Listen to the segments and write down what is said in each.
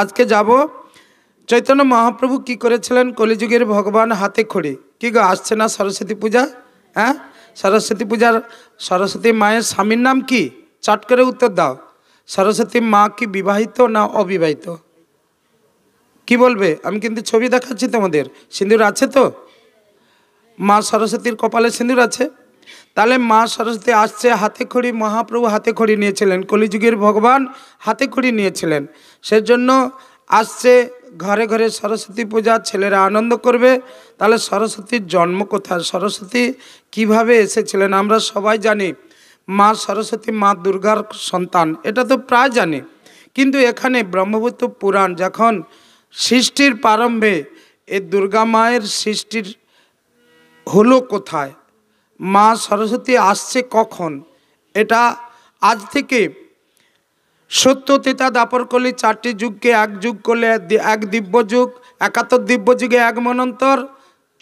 আজকে যাব চৈতন্য মহাপ্রভু কি করেছিলেন কলিযুগের ভগবান হাতে খড়ে কি গো আসছে না সরস্বতী পূজা হ্যাঁ সরস্বতী পূজার সরস্বতী মায়ের স্বামীর নাম কি চট করে উত্তর দাও সরস্বতী মা কি বিবাহিত না অবিবাহিত কি বলবে আমি কিন্তু ছবি দেখাচ্ছি তোমাদের সিঁদুর আছে তো মা সরস্বতীর কপালে সিঁদুর আছে তাহলে মা সরস্বতী আসছে হাতে খড়ি মহাপ্রভু হাতে খড়ি নিয়েছিলেন কলিযুগের ভগবান হাতে খড়ি নিয়েছিলেন সেজন্য আসছে ঘরে ঘরে সরস্বতী পূজা ছেলেরা আনন্দ করবে তাহলে সরস্বতীর জন্ম কোথায় সরস্বতী কিভাবে এসেছিলেন আমরা সবাই জানি মা সরস্বতী মা দুর্গার সন্তান এটা তো প্রায় জানি কিন্তু এখানে ব্রহ্মপুত্র পুরাণ যখন সৃষ্টির প্রারম্ভে এ দুর্গা মায়ের সৃষ্টির হলো কোথায় মা সরস্বতী আসছে কখন এটা আজ থেকে সত্য তেতা দাপর করলে চারটি যুগকে এক যুগ করলে এক দিব্য যুগ একাত্তর দিব্য যুগে এক মনন্তর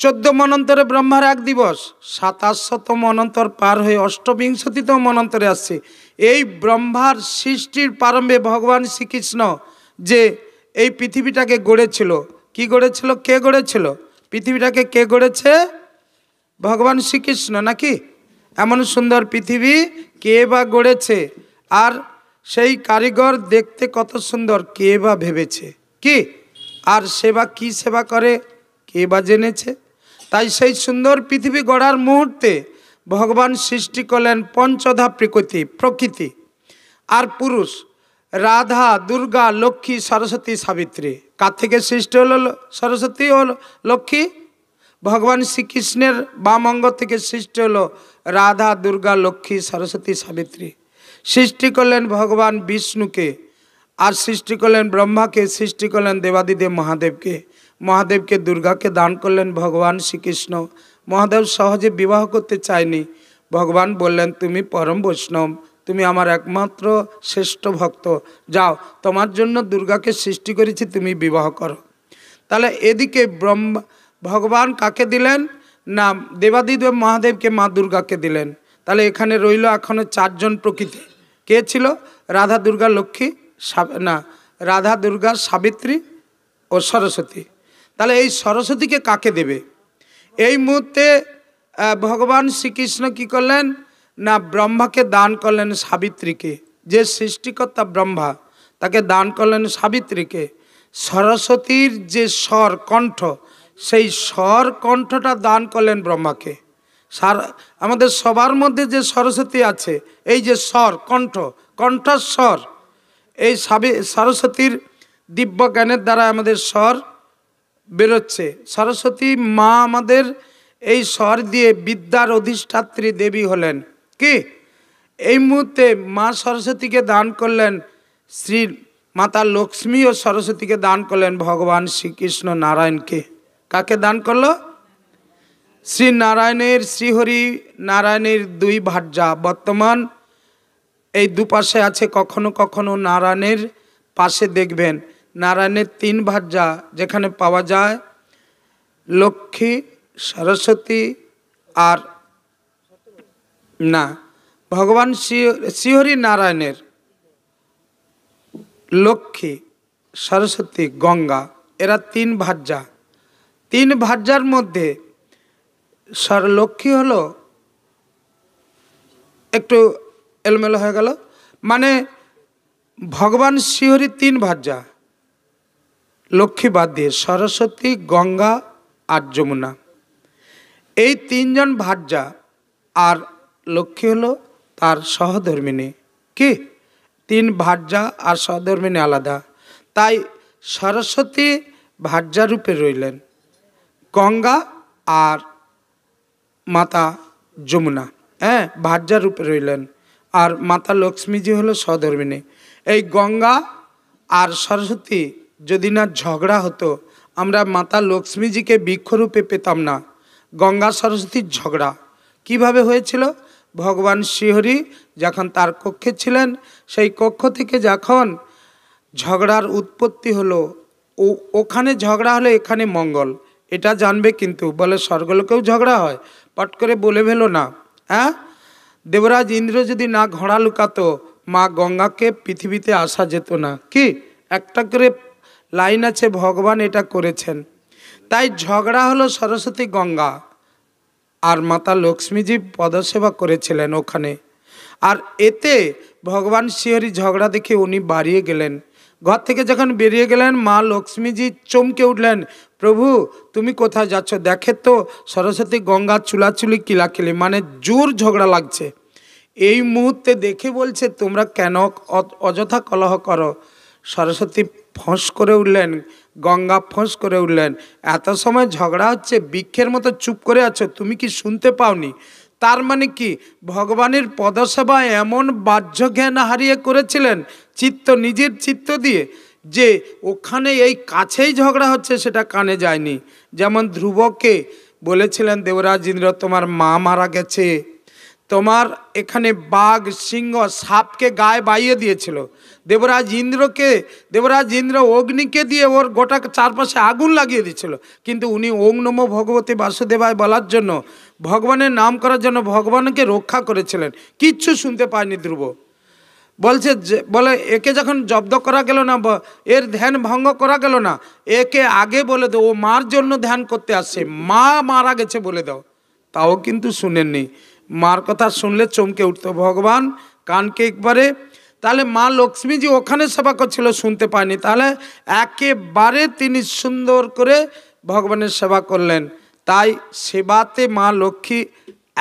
চোদ্দ মনন্তরে ব্রহ্মার এক দিবস সাতাশ শত মনন্তর পার হয়ে অষ্টবিংশতিত মনন্তরে আসছে এই ব্রহ্মার সৃষ্টির প্রারম্ভে ভগবান শ্রীকৃষ্ণ যে এই পৃথিবীটাকে গড়েছিল কি গড়েছিল কে গড়েছিল পৃথিবীটাকে কে গড়েছে ভগবান শ্রীকৃষ্ণ নাকি এমন সুন্দর পৃথিবী কে বা গড়েছে আর সেই কারিগর দেখতে কত সুন্দর কে বা ভেবেছে কি আর সেবা কি সেবা করে কে বা জেনেছে তাই সেই সুন্দর পৃথিবী গড়ার মুহূর্তে ভগবান সৃষ্টি করলেন পঞ্চধা প্রকৃতি প্রকৃতি আর পুরুষ রাধা দুর্গা লক্ষ্মী সরস্বতী সাবিত্রী কার থেকে সৃষ্টি হলো সরস্বতী ও লক্ষ্মী ভগবান শ্রীকৃষ্ণের বাম অঙ্গ থেকে সৃষ্টি হলো রাধা দুর্গা লক্ষ্মী সরস্বতী সাবিত্রী সৃষ্টি করলেন ভগবান বিষ্ণুকে আর সৃষ্টি করলেন ব্রহ্মাকে সৃষ্টি করলেন দেবাদিদেব মহাদেবকে মহাদেবকে দুর্গাকে দান করলেন ভগবান শ্রীকৃষ্ণ মহাদেব সহজে বিবাহ করতে চায়নি ভগবান বললেন তুমি পরম বৈষ্ণব তুমি আমার একমাত্র শ্রেষ্ঠ ভক্ত যাও তোমার জন্য দুর্গাকে সৃষ্টি করেছি তুমি বিবাহ করো তাহলে এদিকে ব্রহ্মা ভগবান কাকে দিলেন না দেবাদিদেব মহাদেবকে মা দুর্গাকে দিলেন তাহলে এখানে রইল এখনও চারজন প্রকৃতি কে ছিল রাধা দুর্গা লক্ষ্মী না রাধা দুর্গা সাবিত্রী ও সরস্বতী তাহলে এই সরস্বতীকে কাকে দেবে এই মুহূর্তে ভগবান শ্রীকৃষ্ণ কি করলেন না ব্রহ্মাকে দান করলেন সাবিত্রীকে যে সৃষ্টিকর্তা ব্রহ্মা তাকে দান করলেন সাবিত্রীকে সরস্বতীর যে স্বর কণ্ঠ সেই স্বর কণ্ঠটা দান করলেন ব্রহ্মাকে সার আমাদের সবার মধ্যে যে সরস্বতী আছে এই যে স্বর কণ্ঠ কণ্ঠস্বর এই সরস্বতীর দিব্য জ্ঞানের দ্বারা আমাদের স্বর বেরোচ্ছে সরস্বতী মা আমাদের এই স্বর দিয়ে বিদ্যার অধিষ্ঠাত্রী দেবী হলেন কি এই মুহূর্তে মা সরস্বতীকে দান করলেন শ্রী মাতা লক্ষ্মী ও সরস্বতীকে দান করলেন ভগবান শ্রীকৃষ্ণ নারায়ণকে কাকে দান করলো শ্রী নারায়ণের শ্রীহরি নারায়ণের দুই ভাট্যা বর্তমান এই দুপাশে আছে কখনো কখনো নারায়ণের পাশে দেখবেন নারায়ণের তিন ভাট্যা যেখানে পাওয়া যায় লক্ষ্মী সরস্বতী আর না ভগবান শ্রীহরি নারায়ণের লক্ষ্মী সরস্বতী গঙ্গা এরা তিন ভাজ্যা তিন ভাজ্যার মধ্যে লক্ষ্মী হলো একটু এলোমেলো হয়ে গেল মানে ভগবান শিহরি তিন ভাজ্যা লক্ষ্মী বাদ দিয়ে সরস্বতী গঙ্গা আর যমুনা এই তিনজন ভাজ্যা আর লক্ষ্মী হলো তার সহধর্মিনী কি তিন ভাজ্যা আর সহধর্মিনী আলাদা তাই সরস্বতী ভাজ্যা রূপে রইলেন গঙ্গা আর মাতা যমুনা হ্যাঁ ভার্যার রূপে রইলেন আর মাতা লক্ষ্মীজি হলো সহধর্মিনী এই গঙ্গা আর সরস্বতী যদি না ঝগড়া হতো আমরা মাতা লক্ষ্মীজিকে বৃক্ষরূপে পেতাম না গঙ্গা সরস্বতীর ঝগড়া কিভাবে হয়েছিল ভগবান শ্রীহরি যখন তার কক্ষে ছিলেন সেই কক্ষ থেকে যখন ঝগড়ার উৎপত্তি হলো ও ওখানে ঝগড়া হলে এখানে মঙ্গল এটা জানবে কিন্তু বলে স্বর্গলোকেও ঝগড়া হয় পট করে বলে ফেলো না হ্যাঁ দেবরাজ ইন্দ্র যদি না ঘোড়া লুকাতো মা গঙ্গাকে পৃথিবীতে আসা যেত না কি একটা করে লাইন আছে ভগবান এটা করেছেন তাই ঝগড়া হলো সরস্বতী গঙ্গা আর মাতা লক্ষ্মীজি পদসেবা করেছিলেন ওখানে আর এতে ভগবান শিহরি ঝগড়া দেখে উনি বাড়িয়ে গেলেন ঘর থেকে যখন বেরিয়ে গেলেন মা লক্ষ্মীজি চমকে উঠলেন প্রভু তুমি কোথায় যাচ্ছ দেখে তো সরস্বতী গঙ্গা চুলাচুলি কিলাকিলি মানে জোর ঝগড়া লাগছে এই মুহূর্তে দেখে বলছে তোমরা কেন অযথা কলহ করো সরস্বতী ফোঁস করে উঠলেন গঙ্গা ফোঁস করে উঠলেন এত সময় ঝগড়া হচ্ছে বৃক্ষের মতো চুপ করে আছো তুমি কি শুনতে পাওনি তার মানে কি ভগবানের পদসেবা এমন বাহ্য জ্ঞান হারিয়ে করেছিলেন চিত্ত নিজের চিত্ত দিয়ে যে ওখানে এই কাছেই ঝগড়া হচ্ছে সেটা কানে যায়নি যেমন ধ্রুবকে বলেছিলেন দেবরাজ ইন্দ্র তোমার মা মারা গেছে তোমার এখানে বাঘ সিংহ সাপকে গায়ে বাইয়ে দিয়েছিল দেবরাজ ইন্দ্রকে দেবরাজ ইন্দ্র অগ্নিকে দিয়ে ওর গোটা চারপাশে আগুন লাগিয়ে দিয়েছিল কিন্তু উনি ওং নম ভগবতী বাসুদেবায় বলার জন্য ভগবানের নাম করার জন্য ভগবানকে রক্ষা করেছিলেন কিচ্ছু শুনতে পায়নি ধ্রুব বলছে বলে একে যখন জব্দ করা গেল না এর ধ্যান ভঙ্গ করা গেল না একে আগে বলে দাও ও মার জন্য ধ্যান করতে আসছে মা মারা গেছে বলে দাও তাও কিন্তু শুনেননি মার কথা শুনলে চমকে উঠত ভগবান কানকে একবারে তাহলে মা লক্ষ্মীজি ওখানে সেবা করছিল শুনতে পায়নি তাহলে একেবারে তিনি সুন্দর করে ভগবানের সেবা করলেন তাই সেবাতে মা লক্ষ্মী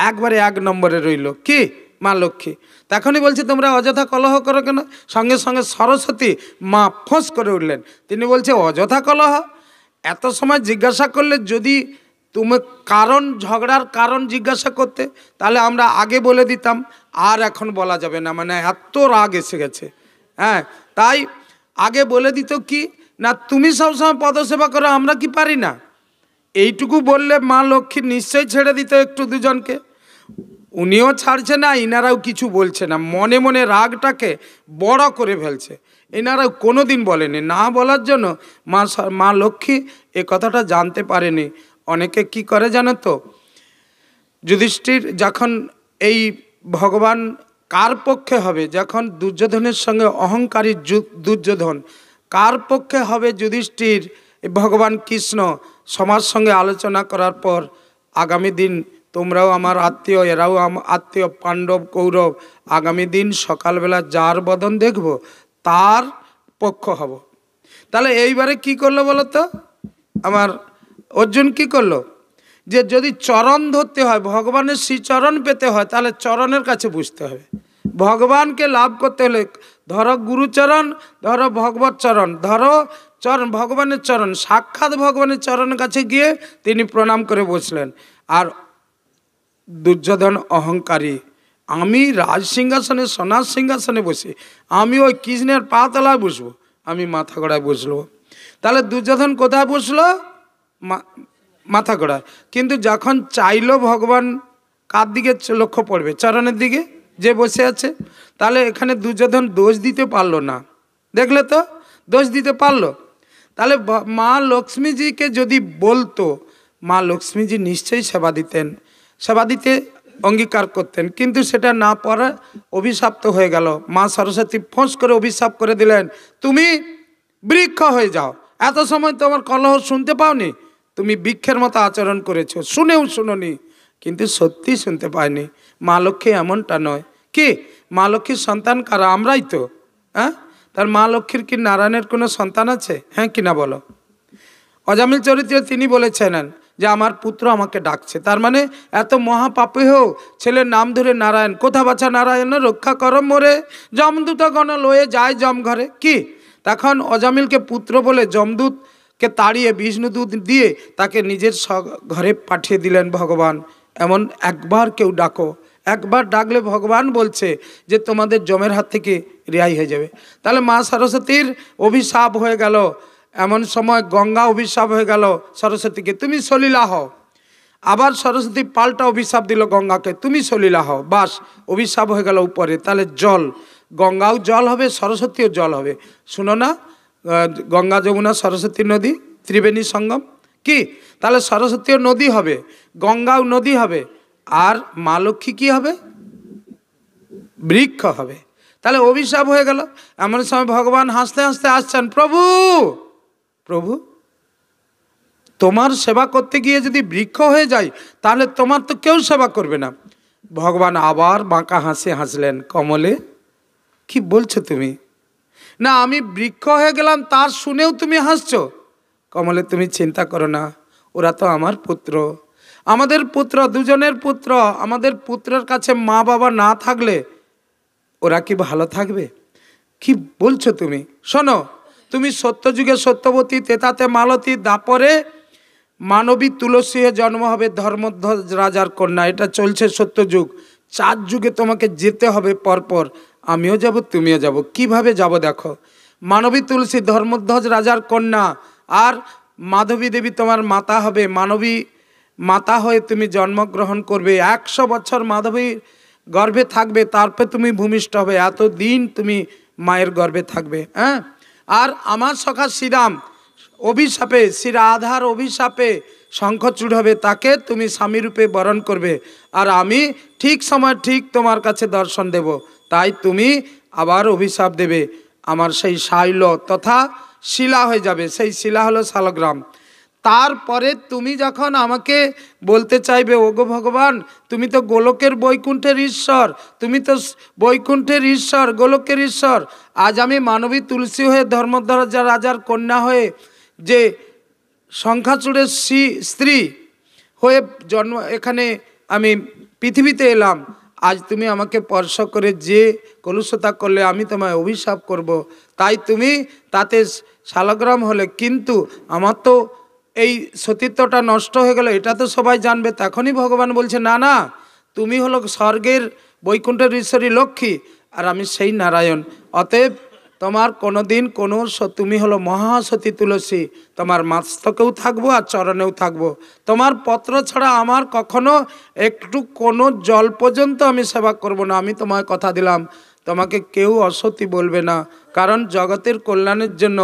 একবারে এক নম্বরে রইল কি মা লক্ষ্মী তখনই বলছে তোমরা অযথা কলহ করো কেন সঙ্গে সঙ্গে সরস্বতী মা ফোঁস করে উঠলেন তিনি বলছে অযথা কলহ এত সময় জিজ্ঞাসা করলে যদি তুমি কারণ ঝগড়ার কারণ জিজ্ঞাসা করতে তাহলে আমরা আগে বলে দিতাম আর এখন বলা যাবে না মানে এত রাগ এসে গেছে হ্যাঁ তাই আগে বলে দিত কি না তুমি সবসময় পদসেবা করো আমরা কি পারি না এইটুকু বললে মা লক্ষ্মী নিশ্চয়ই ছেড়ে দিত একটু দুজনকে উনিও ছাড়ছে না ইনারাও কিছু বলছে না মনে মনে রাগটাকে বড় করে ফেলছে এনারাও কোনো দিন বলেনি না বলার জন্য মা মা লক্ষ্মী এ কথাটা জানতে পারেনি অনেকে কি করে জানো তো যুধিষ্ঠির যখন এই ভগবান কার পক্ষে হবে যখন দুর্যোধনের সঙ্গে অহংকারী দুর্যোধন কার পক্ষে হবে যুধিষ্ঠির ভগবান কৃষ্ণ সমাজ সঙ্গে আলোচনা করার পর আগামী দিন তোমরাও আমার আত্মীয় এরাও আত্মীয় পাণ্ডব কৌরব আগামী দিন সকালবেলা যার বদন দেখব তার পক্ষ হব তাহলে এইবারে কি করলো বলো তো আমার অর্জুন কি করলো যে যদি চরণ ধরতে হয় ভগবানের শ্রীচরণ পেতে হয় তাহলে চরণের কাছে বুঝতে হবে ভগবানকে লাভ করতে হলে ধরো গুরুচরণ ধরো ভগবত চরণ ধরো চরণ ভগবানের চরণ সাক্ষাৎ ভগবানের চরণের কাছে গিয়ে তিনি প্রণাম করে বসলেন আর দুর্যোধন অহংকারী আমি রাজ সিংহাসনে সোনার সিংহাসনে বসে আমি ওই কৃষ্ণের পা তলায় বসবো আমি মাথা গড়ায় বসলো তাহলে দুর্যোধন কোথায় বসলো মাথা গড়ায় কিন্তু যখন চাইলো ভগবান কার দিকে লক্ষ্য পড়বে চরণের দিকে যে বসে আছে তাহলে এখানে দুর্যোধন দোষ দিতে পারল না দেখলে তো দোষ দিতে পারল তাহলে মা লক্ষ্মীজিকে যদি বলতো মা লক্ষ্মীজি নিশ্চয়ই সেবা দিতেন সেবা দিতে অঙ্গীকার করতেন কিন্তু সেটা না পরে অভিশাপ্ত হয়ে গেল মা সরস্বতী ফোঁস করে অভিশাপ করে দিলেন তুমি বৃক্ষ হয়ে যাও এত সময় তোমার কলহ শুনতে পাওনি তুমি বৃক্ষের মতো আচরণ করেছো শুনেও শুনোনি কিন্তু সত্যি শুনতে পায়নি মা লক্ষ্মী এমনটা নয় কি মা লক্ষ্মীর সন্তান কারা আমরাই তো হ্যাঁ তার মা লক্ষ্মীর কি নারায়ণের কোনো সন্তান আছে হ্যাঁ কিনা বলো অজামিল চরিত্রে তিনি বলেছেন যে আমার পুত্র আমাকে ডাকছে তার মানে এত মহাপাপে হো ছেলের নাম ধরে নারায়ণ কোথা বাছা নারায়ণ রক্ষা কর মোরে গণ লয়ে যায় ঘরে কি তখন অজামিলকে পুত্র বলে যমদূতকে তাড়িয়ে বিষ্ণুদূত দিয়ে তাকে নিজের ঘরে পাঠিয়ে দিলেন ভগবান এমন একবার কেউ ডাকো একবার ডাকলে ভগবান বলছে যে তোমাদের জমের হাত থেকে রেহাই হয়ে যাবে তাহলে মা সরস্বতীর অভিশাপ হয়ে গেল এমন সময় গঙ্গা অভিশাপ হয়ে গেল সরস্বতীকে তুমি সলিলা হও আবার সরস্বতী পাল্টা অভিশাপ দিল গঙ্গাকে তুমি সলিলা হও বাস অভিশাপ হয়ে গেল উপরে তাহলে জল গঙ্গাও জল হবে সরস্বতীও জল হবে শুনো না গঙ্গা যমুনা সরস্বতী নদী ত্রিবেণী সঙ্গম কি তাহলে সরস্বতীও নদী হবে গঙ্গাও নদী হবে আর মা লক্ষ্মী কী হবে বৃক্ষ হবে তাহলে অভিশাপ হয়ে গেল এমন সময় ভগবান হাসতে হাসতে আসছেন প্রভু প্রভু তোমার সেবা করতে গিয়ে যদি বৃক্ষ হয়ে যায় তাহলে তোমার তো কেউ সেবা করবে না ভগবান আবার বাঁকা হাসে হাসলেন কমলে কি বলছো তুমি না আমি বৃক্ষ হয়ে গেলাম তার শুনেও তুমি হাসছ কমলে তুমি চিন্তা করো না ওরা তো আমার পুত্র আমাদের পুত্র দুজনের পুত্র আমাদের পুত্রের কাছে মা বাবা না থাকলে ওরা কি ভালো থাকবে কি বলছো তুমি শোনো তুমি সত্যযুগে সত্যবতী তেতাতে মালতী দাপরে মানবী তুলসী হয়ে জন্ম হবে ধর্মধ্বজ রাজার কন্যা এটা চলছে সত্যযুগ চার যুগে তোমাকে যেতে হবে পরপর আমিও যাব তুমিও যাব কিভাবে যাব দেখো মানবী তুলসী ধর্মধ্বজ রাজার কন্যা আর মাধবী দেবী তোমার মাতা হবে মানবী মাতা হয়ে তুমি জন্মগ্রহণ করবে একশো বছর মাধবীর গর্ভে থাকবে তারপর তুমি ভূমিষ্ঠ হবে এত দিন তুমি মায়ের গর্ভে থাকবে হ্যাঁ আর আমার সখা শ্রীরাম অভিশাপে শ্রী রাধার অভিশাপে শঙ্খচূড় হবে তাকে তুমি স্বামীরূপে বরণ করবে আর আমি ঠিক সময় ঠিক তোমার কাছে দর্শন দেব তাই তুমি আবার অভিশাপ দেবে আমার সেই শাইল তথা শিলা হয়ে যাবে সেই শিলা হলো শালগ্রাম তারপরে তুমি যখন আমাকে বলতে চাইবে ওগো ভগবান তুমি তো গোলকের বৈকুণ্ঠের ঈশ্বর তুমি তো বৈকুণ্ঠের ঈশ্বর গোলকের ঈশ্বর আজ আমি মানবী তুলসী হয়ে ধর্মধ্বজা রাজার কন্যা হয়ে যে সংখ্যাচূড়ের স্ত্রী হয়ে জন্ম এখানে আমি পৃথিবীতে এলাম আজ তুমি আমাকে স্পর্শ করে যে কলুষতা করলে আমি তোমায় অভিশাপ করব। তাই তুমি তাতে শালগ্রাম হলে কিন্তু আমার তো এই সতীত্বটা নষ্ট হয়ে গেল এটা তো সবাই জানবে তখনই ভগবান বলছে না না তুমি হলো স্বর্গের বৈকুণ্ঠের ঈশ্বরী লক্ষ্মী আর আমি সেই নারায়ণ অতএব তোমার কোনো দিন কোনো তুমি হলো মহাসতী তুলসী তোমার মাস্তকেও থাকবো আর চরণেও থাকবো তোমার পত্র ছাড়া আমার কখনো একটু কোনো জল পর্যন্ত আমি সেবা করব না আমি তোমায় কথা দিলাম তোমাকে কেউ অসতী বলবে না কারণ জগতের কল্যাণের জন্য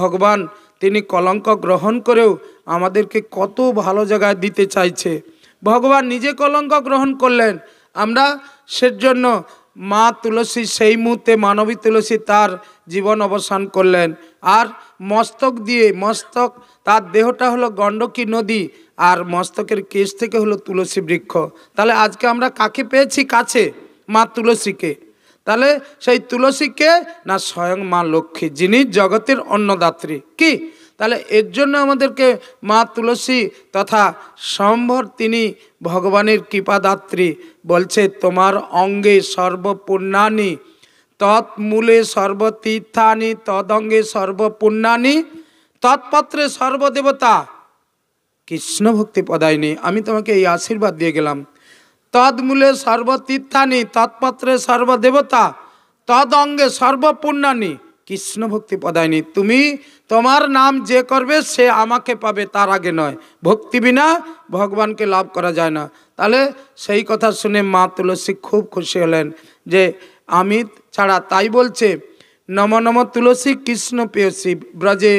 ভগবান তিনি কলঙ্ক গ্রহণ করেও আমাদেরকে কত ভালো জায়গায় দিতে চাইছে ভগবান নিজে কলঙ্ক গ্রহণ করলেন আমরা সের জন্য মা তুলসী সেই মুহূর্তে মানবী তুলসী তার জীবন অবসান করলেন আর মস্তক দিয়ে মস্তক তার দেহটা হলো গণ্ডকী নদী আর মস্তকের কেশ থেকে হলো তুলসী বৃক্ষ তাহলে আজকে আমরা কাকে পেয়েছি কাছে মা তুলসীকে তাহলে সেই তুলসীকে না স্বয়ং মা লক্ষ্মী যিনি জগতের অন্নদাত্রী কি তাহলে এর জন্য আমাদেরকে মা তুলসী তথা সম্ভর তিনি ভগবানের কৃপাদাত্রী বলছে তোমার অঙ্গে সর্বপুণ্যানি তৎমূলে সর্বতীর্থানি তদঙ্গে সর্বপুণ্যানি তৎপত্রে সর্বদেবতা কৃষ্ণ ভক্তি পদায়নি আমি তোমাকে এই আশীর্বাদ দিয়ে গেলাম তদমূলে সর্বতীর্থানি তৎপত্রে সর্বদেবতা তদঙ্গে অঙ্গে সর্বপুণ্যানি কৃষ্ণ ভক্তি পদায়নি তুমি তোমার নাম যে করবে সে আমাকে পাবে তার আগে নয় ভক্তি বিনা ভগবানকে লাভ করা যায় না তাহলে সেই কথা শুনে মা তুলসী খুব খুশি হলেন যে আমি ছাড়া তাই বলছে নম নম তুলসী কৃষ্ণ পেয়সী ব্রজে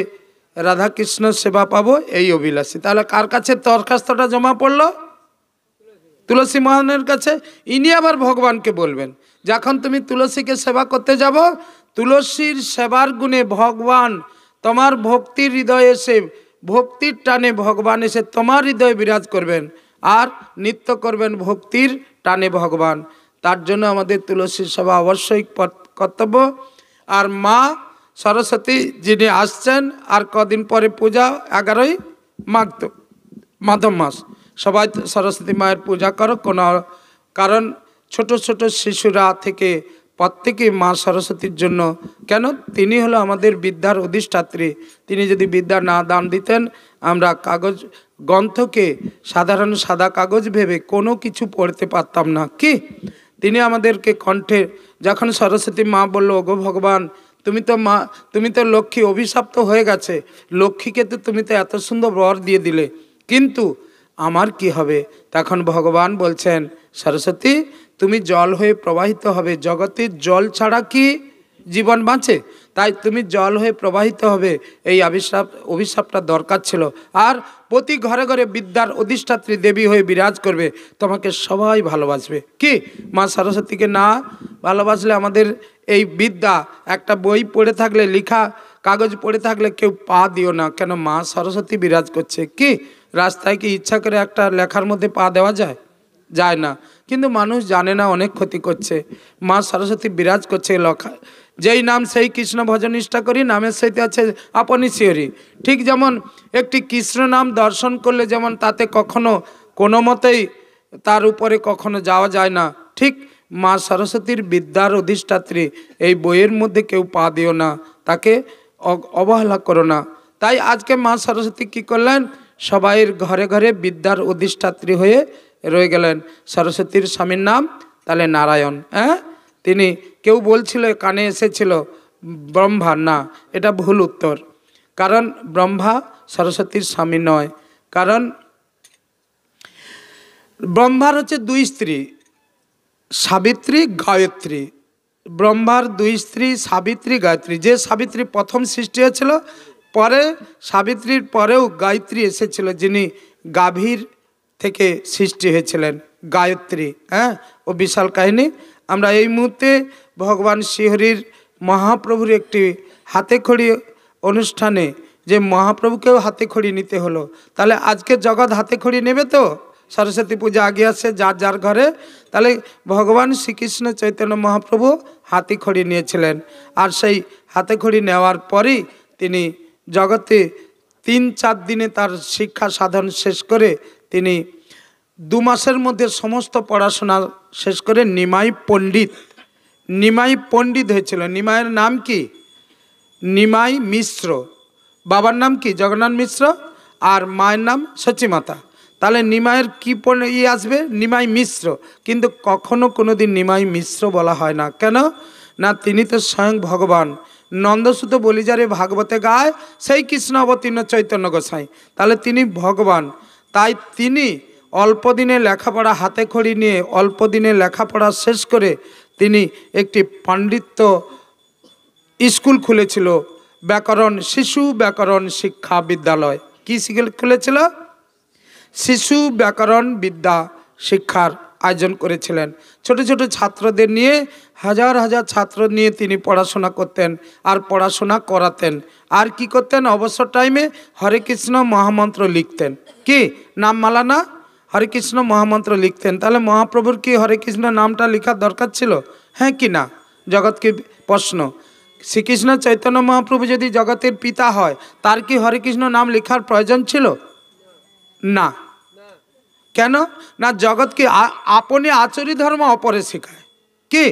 রাধাকৃষ্ণ সেবা পাবো এই অভিলাষী তাহলে কার কাছে দরখাস্তটা জমা পড়লো তুলসী মহানের কাছে ইনি আবার ভগবানকে বলবেন যখন তুমি তুলসীকে সেবা করতে যাব তুলসীর সেবার গুণে ভগবান তোমার ভক্তির হৃদয়ে এসে ভক্তির টানে ভগবান এসে তোমার হৃদয়ে বিরাজ করবেন আর নৃত্য করবেন ভক্তির টানে ভগবান তার জন্য আমাদের তুলসীর সেবা অবশ্যই কর্তব্য আর মা সরস্বতী যিনি আসছেন আর কদিন পরে পূজা এগারোই মাঘ মাধব মাস সবাই সরস্বতী মায়ের পূজা করো কোনো কারণ ছোট ছোট শিশুরা থেকে প্রত্যেকেই মা সরস্বতীর জন্য কেন তিনি হলো আমাদের বিদ্যার অধিষ্ঠাত্রী তিনি যদি বিদ্যা না দান দিতেন আমরা কাগজ গ্রন্থকে সাধারণ সাদা কাগজ ভেবে কোনো কিছু পড়তে পারতাম না কি তিনি আমাদেরকে কণ্ঠে যখন সরস্বতী মা বলল ওগো ভগবান তুমি তো মা তুমি তো লক্ষ্মী অভিশাপ্ত হয়ে গেছে লক্ষ্মীকে তো তুমি তো এত সুন্দর বর দিয়ে দিলে কিন্তু আমার কি হবে তখন ভগবান বলছেন সরস্বতী তুমি জল হয়ে প্রবাহিত হবে জগতে জল ছাড়া কি জীবন বাঁচে তাই তুমি জল হয়ে প্রবাহিত হবে এই আবিশ্বাপ অভিশাপটা দরকার ছিল আর প্রতি ঘরে ঘরে বিদ্যার অধিষ্ঠাত্রী দেবী হয়ে বিরাজ করবে তোমাকে সবাই ভালোবাসবে কি মা সরস্বতীকে না ভালোবাসলে আমাদের এই বিদ্যা একটা বই পড়ে থাকলে লিখা কাগজ পড়ে থাকলে কেউ পা দিও না কেন মা সরস্বতী বিরাজ করছে কি রাস্তায় কি ইচ্ছা করে একটা লেখার মধ্যে পা দেওয়া যায় যায় না কিন্তু মানুষ জানে না অনেক ক্ষতি করছে মা সরস্বতী বিরাজ করছে লখা যেই নাম সেই কৃষ্ণ ভজন নিষ্ঠা করি নামের সহিত আছে আপনি শিওরি ঠিক যেমন একটি কৃষ্ণ নাম দর্শন করলে যেমন তাতে কখনো কোনো মতেই তার উপরে কখনো যাওয়া যায় না ঠিক মা সরস্বতীর বিদ্যার অধিষ্ঠাত্রী এই বইয়ের মধ্যে কেউ পা দিও না তাকে অবহেলা করো না তাই আজকে মা সরস্বতী কী করলেন সবাইয়ের ঘরে ঘরে বিদ্যার অধিষ্ঠাত্রী হয়ে রয়ে গেলেন সরস্বতীর স্বামীর নাম তাহলে নারায়ণ হ্যাঁ তিনি কেউ বলছিল কানে এসেছিল ব্রহ্মা না এটা ভুল উত্তর কারণ ব্রহ্মা সরস্বতীর স্বামী নয় কারণ ব্রহ্মার হচ্ছে দুই স্ত্রী সাবিত্রী গায়ত্রী ব্রহ্মার দুই স্ত্রী সাবিত্রী গায়ত্রী যে সাবিত্রী প্রথম সৃষ্টি হয়েছিল পরে সাবিত্রীর পরেও গায়ত্রী এসেছিল যিনি গাভীর থেকে সৃষ্টি হয়েছিলেন গায়ত্রী হ্যাঁ ও বিশাল কাহিনী আমরা এই মুহূর্তে ভগবান শিহরির মহাপ্রভুর একটি হাতে খড়ি অনুষ্ঠানে যে মহাপ্রভুকেও হাতে খড়ি নিতে হলো তাহলে আজকে জগৎ হাতে খড়ি নেবে তো সরস্বতী পূজা আগে আসে যার যার ঘরে তাহলে ভগবান শ্রীকৃষ্ণ চৈতন্য মহাপ্রভু হাতে খড়ি নিয়েছিলেন আর সেই হাতে খড়ি নেওয়ার পরই তিনি জগতে তিন চার দিনে তার শিক্ষা সাধন শেষ করে তিনি দু মাসের মধ্যে সমস্ত পড়াশোনা শেষ করে নিমাই পণ্ডিত নিমাই পণ্ডিত হয়েছিল নিমাইয়ের নাম কি নিমাই মিশ্র বাবার নাম কি জগন্নাথ মিশ্র আর মায়ের নাম সচিমাতা তাহলে নিমাইয়ের কী ই আসবে নিমাই মিশ্র কিন্তু কখনো কোনো দিন নিমাই মিশ্র বলা হয় না কেন না তিনি তো স্বয়ং ভগবান নন্দসূত বলিজারে ভাগবতে গায় সেই কৃষ্ণ অবতীর্ণ চৈতন্য গোসাই তাহলে তিনি ভগবান তাই তিনি অল্প দিনে লেখাপড়া হাতে খড়ি নিয়ে অল্প দিনে লেখাপড়া শেষ করে তিনি একটি পাণ্ডিত্য স্কুল খুলেছিল ব্যাকরণ শিশু ব্যাকরণ শিক্ষা বিদ্যালয় কী খুলেছিল শিশু ব্যাকরণ বিদ্যা শিক্ষার আয়োজন করেছিলেন ছোট ছোট ছাত্রদের নিয়ে হাজার হাজার ছাত্র নিয়ে তিনি পড়াশোনা করতেন আর পড়াশোনা করাতেন আর কি করতেন অবসর টাইমে হরে কৃষ্ণ মহামন্ত্র লিখতেন কি নাম মালা না হরে কৃষ্ণ মহামন্ত্র লিখতেন তাহলে মহাপ্রভুর কি হরে কৃষ্ণ নামটা লেখার দরকার ছিল হ্যাঁ কি না জগৎকে প্রশ্ন শ্রীকৃষ্ণ চৈতন্য মহাপ্রভু যদি জগতের পিতা হয় তার কি হরে কৃষ্ণ নাম লেখার প্রয়োজন ছিল না কেন না জগৎকে আপনি আচরি ধর্ম অপরে শেখায় কে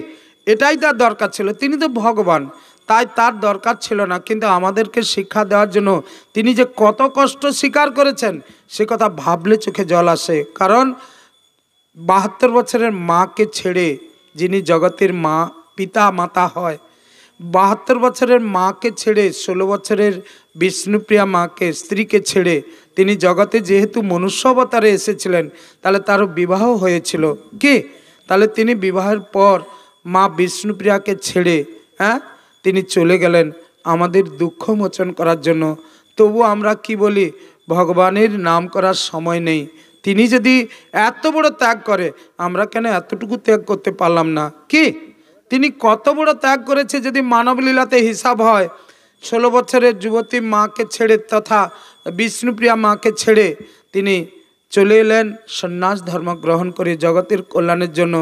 এটাই তার দরকার ছিল তিনি তো ভগবান তাই তার দরকার ছিল না কিন্তু আমাদেরকে শিক্ষা দেওয়ার জন্য তিনি যে কত কষ্ট স্বীকার করেছেন সে কথা ভাবলে চোখে জল আসে কারণ বাহাত্তর বছরের মাকে ছেড়ে যিনি জগতের মা পিতা মাতা হয় বাহাত্তর বছরের মাকে ছেড়ে ষোলো বছরের বিষ্ণুপ্রিয়া মাকে স্ত্রীকে ছেড়ে তিনি জগতে যেহেতু মনুষ্য অবতারে এসেছিলেন তাহলে তার বিবাহ হয়েছিল কি তাহলে তিনি বিবাহের পর মা বিষ্ণুপ্রিয়াকে ছেড়ে হ্যাঁ তিনি চলে গেলেন আমাদের দুঃখ মোচন করার জন্য তবু আমরা কি বলি ভগবানের নাম করার সময় নেই তিনি যদি এত বড় ত্যাগ করে আমরা কেন এতটুকু ত্যাগ করতে পারলাম না কি তিনি কত বড় ত্যাগ করেছে যদি মানবলীলাতে হিসাব হয় ষোলো বছরের যুবতী মাকে ছেড়ে তথা বিষ্ণুপ্রিয়া মাকে ছেড়ে তিনি চলে এলেন সন্ন্যাস ধর্ম গ্রহণ করে জগতের কল্যাণের জন্য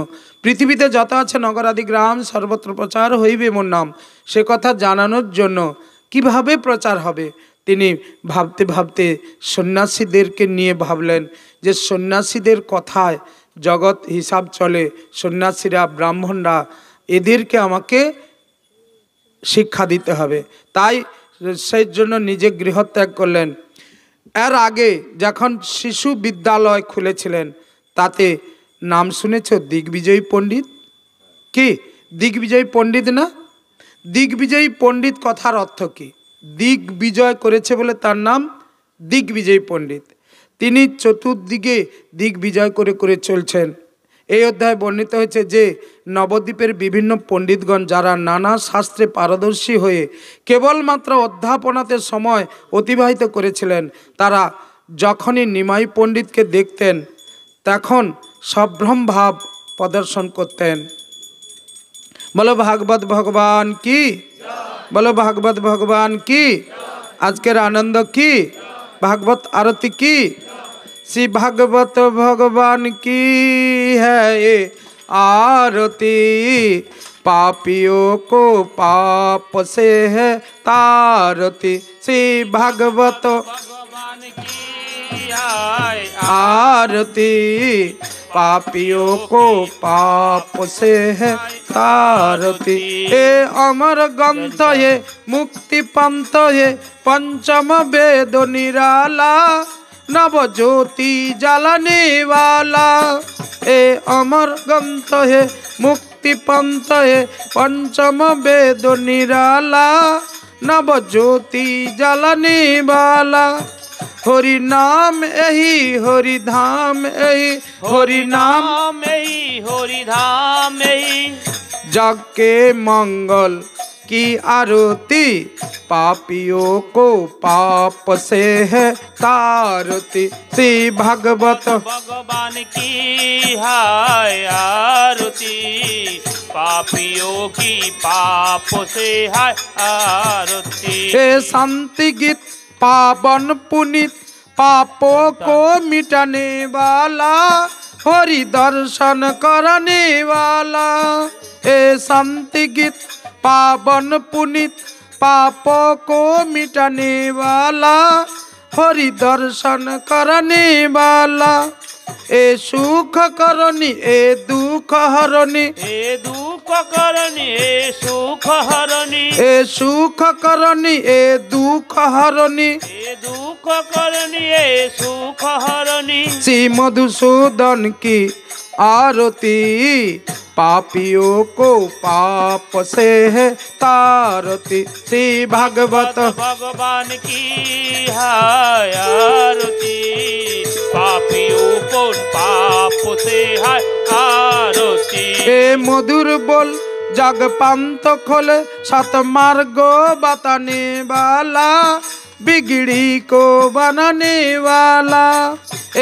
পৃথিবীতে যত আছে নগরাদি গ্রাম সর্বত্র প্রচার হইবে মোর নাম সে কথা জানানোর জন্য কিভাবে প্রচার হবে তিনি ভাবতে ভাবতে সন্ন্যাসীদেরকে নিয়ে ভাবলেন যে সন্ন্যাসীদের কথায় জগৎ হিসাব চলে সন্ন্যাসীরা ব্রাহ্মণরা এদেরকে আমাকে শিক্ষা দিতে হবে তাই সেই জন্য নিজে গৃহত্যাগ করলেন এর আগে যখন শিশু বিদ্যালয় খুলেছিলেন তাতে নাম শুনেছ দিগ্বিজয়ী পণ্ডিত কি দিগ্বিজয়ী পণ্ডিত না দিগ্বিজয়ী পণ্ডিত কথার অর্থ কি দিগ্বিজয় করেছে বলে তার নাম দিগ্বিজয়ী পণ্ডিত তিনি চতুর্দিকে দিগ্বিজয় করে করে চলছেন এই অধ্যায়ে বর্ণিত হয়েছে যে নবদ্বীপের বিভিন্ন পণ্ডিতগণ যারা নানা শাস্ত্রে পারদর্শী হয়ে কেবলমাত্র অধ্যাপনাতে সময় অতিবাহিত করেছিলেন তারা যখনই নিমাই পণ্ডিতকে দেখতেন তখন সভ্রম ভাব প্রদর্শন করতেন বলো ভাগবত ভগবান কি বলো ভাগবত ভগবান কি আজকের আনন্দ কি ভাগবত আরতি কি श्री भगवत भगवान की है ये आरती पापियों को पाप से है तारती श्री भगवत आरती पापियों को पाप से है तारती हे अमर ग्रंथ हे मुक्ति पंथ हे पंचम वेद निराला নবজ্যোতি জ্বালানেওয়ালা এ অমর গন্ত হে মুক্তি পন্ত হে পঞ্চম বেদ নিরালা নবজ্যোতি জ্বালানেওয়ালা হরি নাম এহি হরি ধাম এহি হরি নাম এহি হরি ধাম এহি যাকে মঙ্গল की आरती पापियों को पाप से है तारती श्री भगवत भगवान की हाय आरती पापियों की पाप से है आरती हे शांति गीत पावन पुनित पापों को मिटाने वाला हरि दर्शन करने वाला हे शांति गीत পাবন পুনিত পাপ কো মিটানে বালা হরি দর্শন করনে বালা এ সুখ করনি এ দুঃখ হরনি এ দুঃখ করনি এ সুখ হরনি এ সুখ করনি এ দুঃখ হরনি এ দুঃখ করনি এ সুখ হরনি শ্রী মধুসূদন কি আরতি पापियों को पाप से है तारती श्री भगवत भगवान की आरती पापियों को पाप से है तारती हे मधुर बोल जग पंत खोले मार्ग बताने वाला बिगड़ी को बनने वाला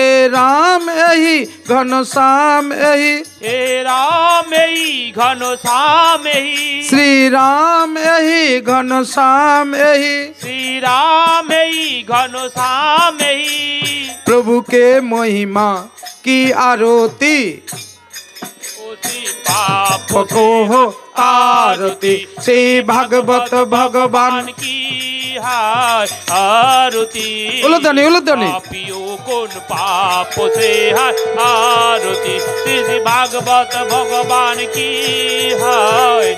ए राम यही घन श्याम यही ए राम यही घन श्याम यही श्री राम यही घन श्याम यही श्री राम यही घन श्याम यही प्रभु के महिमा की आरती पाप को हो आरती श्री भगवत भगवान की হায় আরতি উলুদানি পাপিও কোন পাপ সে হায় আরতি শ্রী ভাগবত ভগবান কি হায়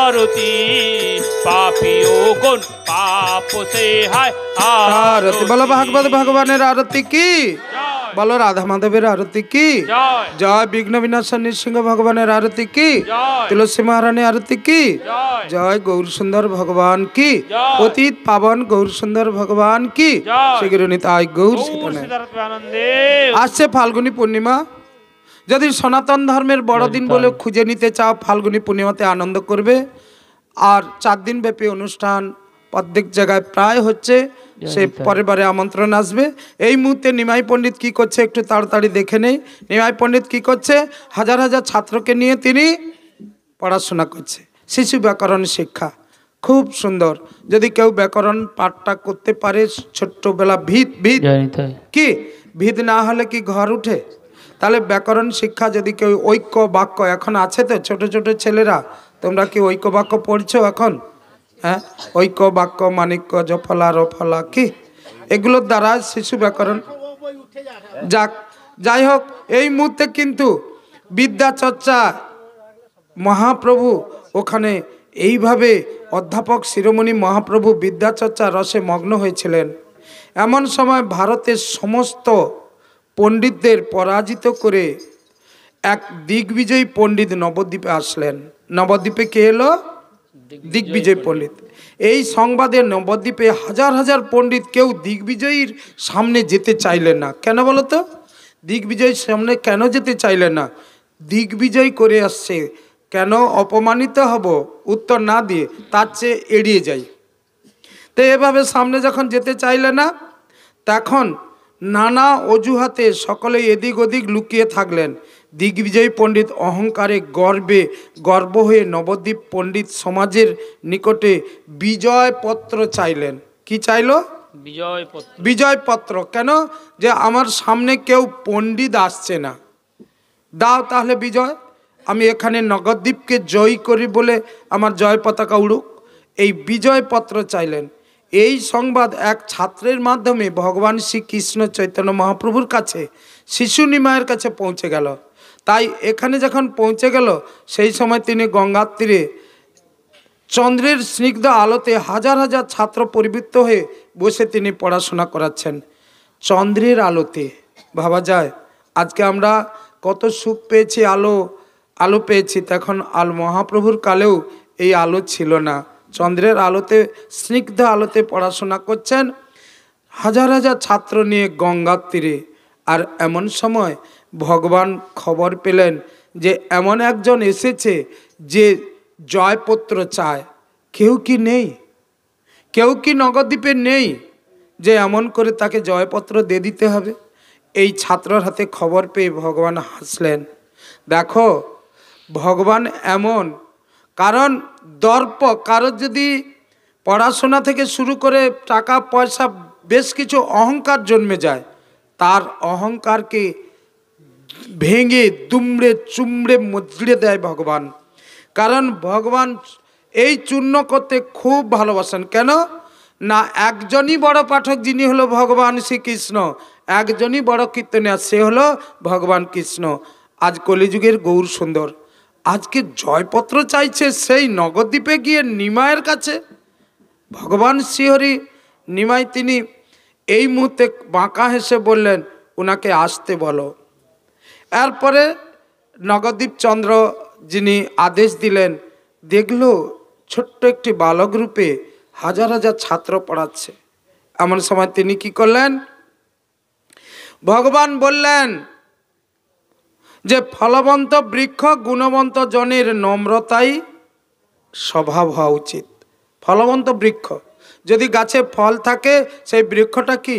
আরতি পাপিও কোন পাপ সে হায় আরতি বলো ভাগবত ভগবানের আরতি কি জয় বলো রাধা মাধবের আরতি কি জয় বিঘ্ন বিনাশন নৃসিংহ ভগবানের আরতি কি তুলসী মহারানী আরতি কি জয় গৌর সুন্দর ভগবান কি অতীত পাবন গৌর সুন্দর ভগবান কি শ্রীগুরুণী গৌর আসছে ফাল্গুনি পূর্ণিমা যদি সনাতন ধর্মের বড়দিন বলে খুঁজে নিতে চাও ফাল্গুনি পূর্ণিমাতে আনন্দ করবে আর চার দিন ব্যাপী অনুষ্ঠান প্রত্যেক জায়গায় প্রায় হচ্ছে সে পরের বারে আমন্ত্রণ আসবে এই মুহূর্তে নিমাই পণ্ডিত কি করছে একটু তাড়াতাড়ি দেখে নেই নিমাই পণ্ডিত কি করছে হাজার হাজার ছাত্রকে নিয়ে তিনি পড়াশোনা করছে শিশু ব্যাকরণ শিক্ষা খুব সুন্দর যদি কেউ ব্যাকরণ পাঠটা করতে পারে ছোট্টবেলা ভিত ভিত কি ভিত না হলে কি ঘর উঠে তাহলে ব্যাকরণ শিক্ষা যদি কেউ ঐক্য বাক্য এখন আছে তো ছোট ছোট ছেলেরা তোমরা কি ঐক্য বাক্য পড়ছো এখন হ্যাঁ ঐক্য বাক্য মানিক্য জফলা রফলা কি এগুলোর দ্বারা শিশু ব্যাকরণ যাক যাই হোক এই মুহূর্তে কিন্তু বিদ্যা চর্চা মহাপ্রভু ওখানে এইভাবে অধ্যাপক শিরোমণি মহাপ্রভু বিদ্যাচর্চা রসে মগ্ন হয়েছিলেন এমন সময় ভারতের সমস্ত পণ্ডিতদের পরাজিত করে এক দিগ্বিজয়ী পণ্ডিত নবদ্বীপে আসলেন নবদ্বীপে কে এলো দিগ্বিজয় পণ্ডিত এই সংবাদে নবদ্বীপে হাজার হাজার পণ্ডিত কেউ দিগ্বিজয়ীর সামনে যেতে চাইলেন না কেন বলো তো দিগ্বিজয়ীর সামনে কেন যেতে চাইলেন না দিগ্বিজয় করে আসছে কেন অপমানিত হব উত্তর না দিয়ে তার চেয়ে এড়িয়ে যাই তো এভাবে সামনে যখন যেতে চাইলে না তখন নানা অজুহাতে সকলে এদিক ওদিক লুকিয়ে থাকলেন দিগ্বিজয়ী পণ্ডিত অহংকারে গর্বে গর্ব হয়ে নবদ্বীপ পণ্ডিত সমাজের নিকটে বিজয়পত্র চাইলেন কি চাইল বিজয়পত্র কেন যে আমার সামনে কেউ পণ্ডিত আসছে না দাও তাহলে বিজয় আমি এখানে নগদ্বীপকে জয়ী করি বলে আমার জয় পতাকা উড়ুক এই বিজয়পত্র চাইলেন এই সংবাদ এক ছাত্রের মাধ্যমে ভগবান শ্রীকৃষ্ণ চৈতন্য মহাপ্রভুর কাছে শিশু নিমায়ের কাছে পৌঁছে গেল তাই এখানে যখন পৌঁছে গেল সেই সময় তিনি গঙ্গার তীরে চন্দ্রের স্নিগ্ধ আলোতে হাজার হাজার ছাত্র পরিবৃত্ত হয়ে বসে তিনি পড়াশোনা করাচ্ছেন চন্দ্রের আলোতে ভাবা যায় আজকে আমরা কত সুখ পেয়েছি আলো আলো পেয়েছি তখন আল মহাপ্রভুর কালেও এই আলো ছিল না চন্দ্রের আলোতে স্নিগ্ধ আলোতে পড়াশোনা করছেন হাজার হাজার ছাত্র নিয়ে গঙ্গার তীরে আর এমন সময় ভগবান খবর পেলেন যে এমন একজন এসেছে যে জয়পত্র চায় কেউ কি নেই কেউ কি নগদ্বীপে নেই যে এমন করে তাকে জয়পত্র দিয়ে দিতে হবে এই ছাত্রর হাতে খবর পেয়ে ভগবান হাসলেন দেখো ভগবান এমন কারণ দর্প কারোর যদি পড়াশোনা থেকে শুরু করে টাকা পয়সা বেশ কিছু অহংকার জন্মে যায় তার অহংকারকে ভেঙে দুমড়ে চুমড়ে মজড়ে দেয় ভগবান কারণ ভগবান এই চূর্ণ করতে খুব ভালোবাসেন কেন না একজনই বড় পাঠক যিনি হলো ভগবান শ্রীকৃষ্ণ একজনই বড় কীর্তনিয়া সে হলো ভগবান কৃষ্ণ আজ কলিযুগের গৌর সুন্দর আজকে জয়পত্র চাইছে সেই নগদ্বীপে গিয়ে নিমায়ের কাছে ভগবান শ্রীহরি নিমাই তিনি এই মুহূর্তে বাঁকা হেসে বললেন ওনাকে আসতে বলো এরপরে নগদ্বীপ চন্দ্র যিনি আদেশ দিলেন দেখল ছোট্ট একটি বালক রূপে হাজার হাজার ছাত্র পড়াচ্ছে এমন সময় তিনি কি করলেন ভগবান বললেন যে ফলবন্ত বৃক্ষ গুণবন্ত জনের নম্রতাই স্বভাব হওয়া উচিত ফলবন্ত বৃক্ষ যদি গাছে ফল থাকে সেই বৃক্ষটা কি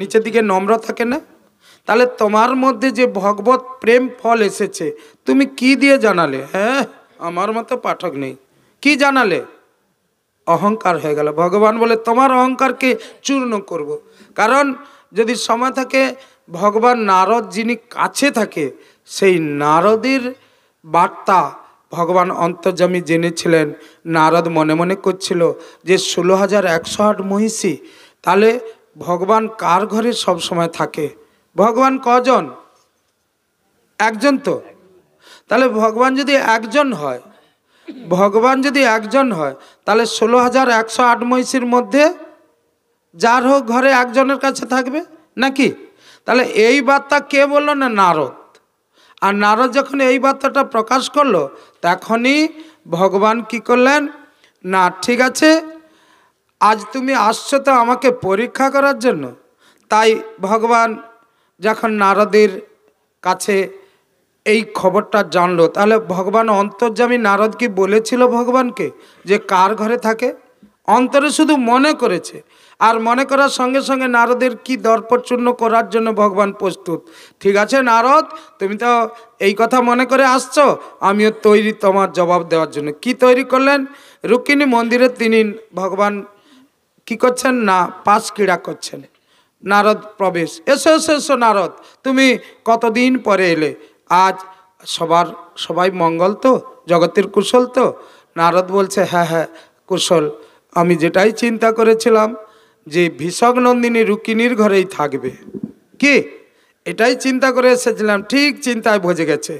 নিচের দিকে নম্র থাকে না তাহলে তোমার মধ্যে যে ভগবত প্রেম ফল এসেছে তুমি কি দিয়ে জানালে হ্যাঁ আমার মতো পাঠক নেই কি জানালে অহংকার হয়ে গেল ভগবান বলে তোমার অহংকারকে চূর্ণ করব। কারণ যদি সময় থাকে ভগবান নারদ যিনি কাছে থাকে সেই নারদের বার্তা ভগবান অন্তর্জামী জেনেছিলেন নারদ মনে মনে করছিল যে ষোলো হাজার একশো আট মহিষী তাহলে ভগবান কার ঘরে সময় থাকে ভগবান কজন একজন তো তাহলে ভগবান যদি একজন হয় ভগবান যদি একজন হয় তাহলে ষোলো হাজার একশো আট মহিষির মধ্যে যার হোক ঘরে একজনের কাছে থাকবে নাকি তাহলে এই বার্তা কে বললো না নারদ আর নারদ যখন এই বার্তাটা প্রকাশ করলো তখনই ভগবান কি করলেন না ঠিক আছে আজ তুমি আসছো তো আমাকে পরীক্ষা করার জন্য তাই ভগবান যখন নারদের কাছে এই খবরটা জানলো তাহলে ভগবান অন্তর্যামী নারদ কি বলেছিল ভগবানকে যে কার ঘরে থাকে অন্তরে শুধু মনে করেছে আর মনে করার সঙ্গে সঙ্গে নারদের কি দর্পচূর্ণ করার জন্য ভগবান প্রস্তুত ঠিক আছে নারদ তুমি তো এই কথা মনে করে আসছো আমিও তৈরি তোমার জবাব দেওয়ার জন্য কি তৈরি করলেন রুক্মিণী মন্দিরে তিনি ভগবান কি করছেন না পাশ ক্রীড়া করছেন নারদ প্রবেশ এসো এসো এসো নারদ তুমি কতদিন পরে এলে আজ সবার সবাই মঙ্গল তো জগতের কুশল তো নারদ বলছে হ্যাঁ হ্যাঁ কুশল আমি যেটাই চিন্তা করেছিলাম যে ভীষক নন্দিনী রুকিনীর ঘরেই থাকবে কি এটাই চিন্তা করে এসেছিলাম ঠিক চিন্তায় বোঝে গেছে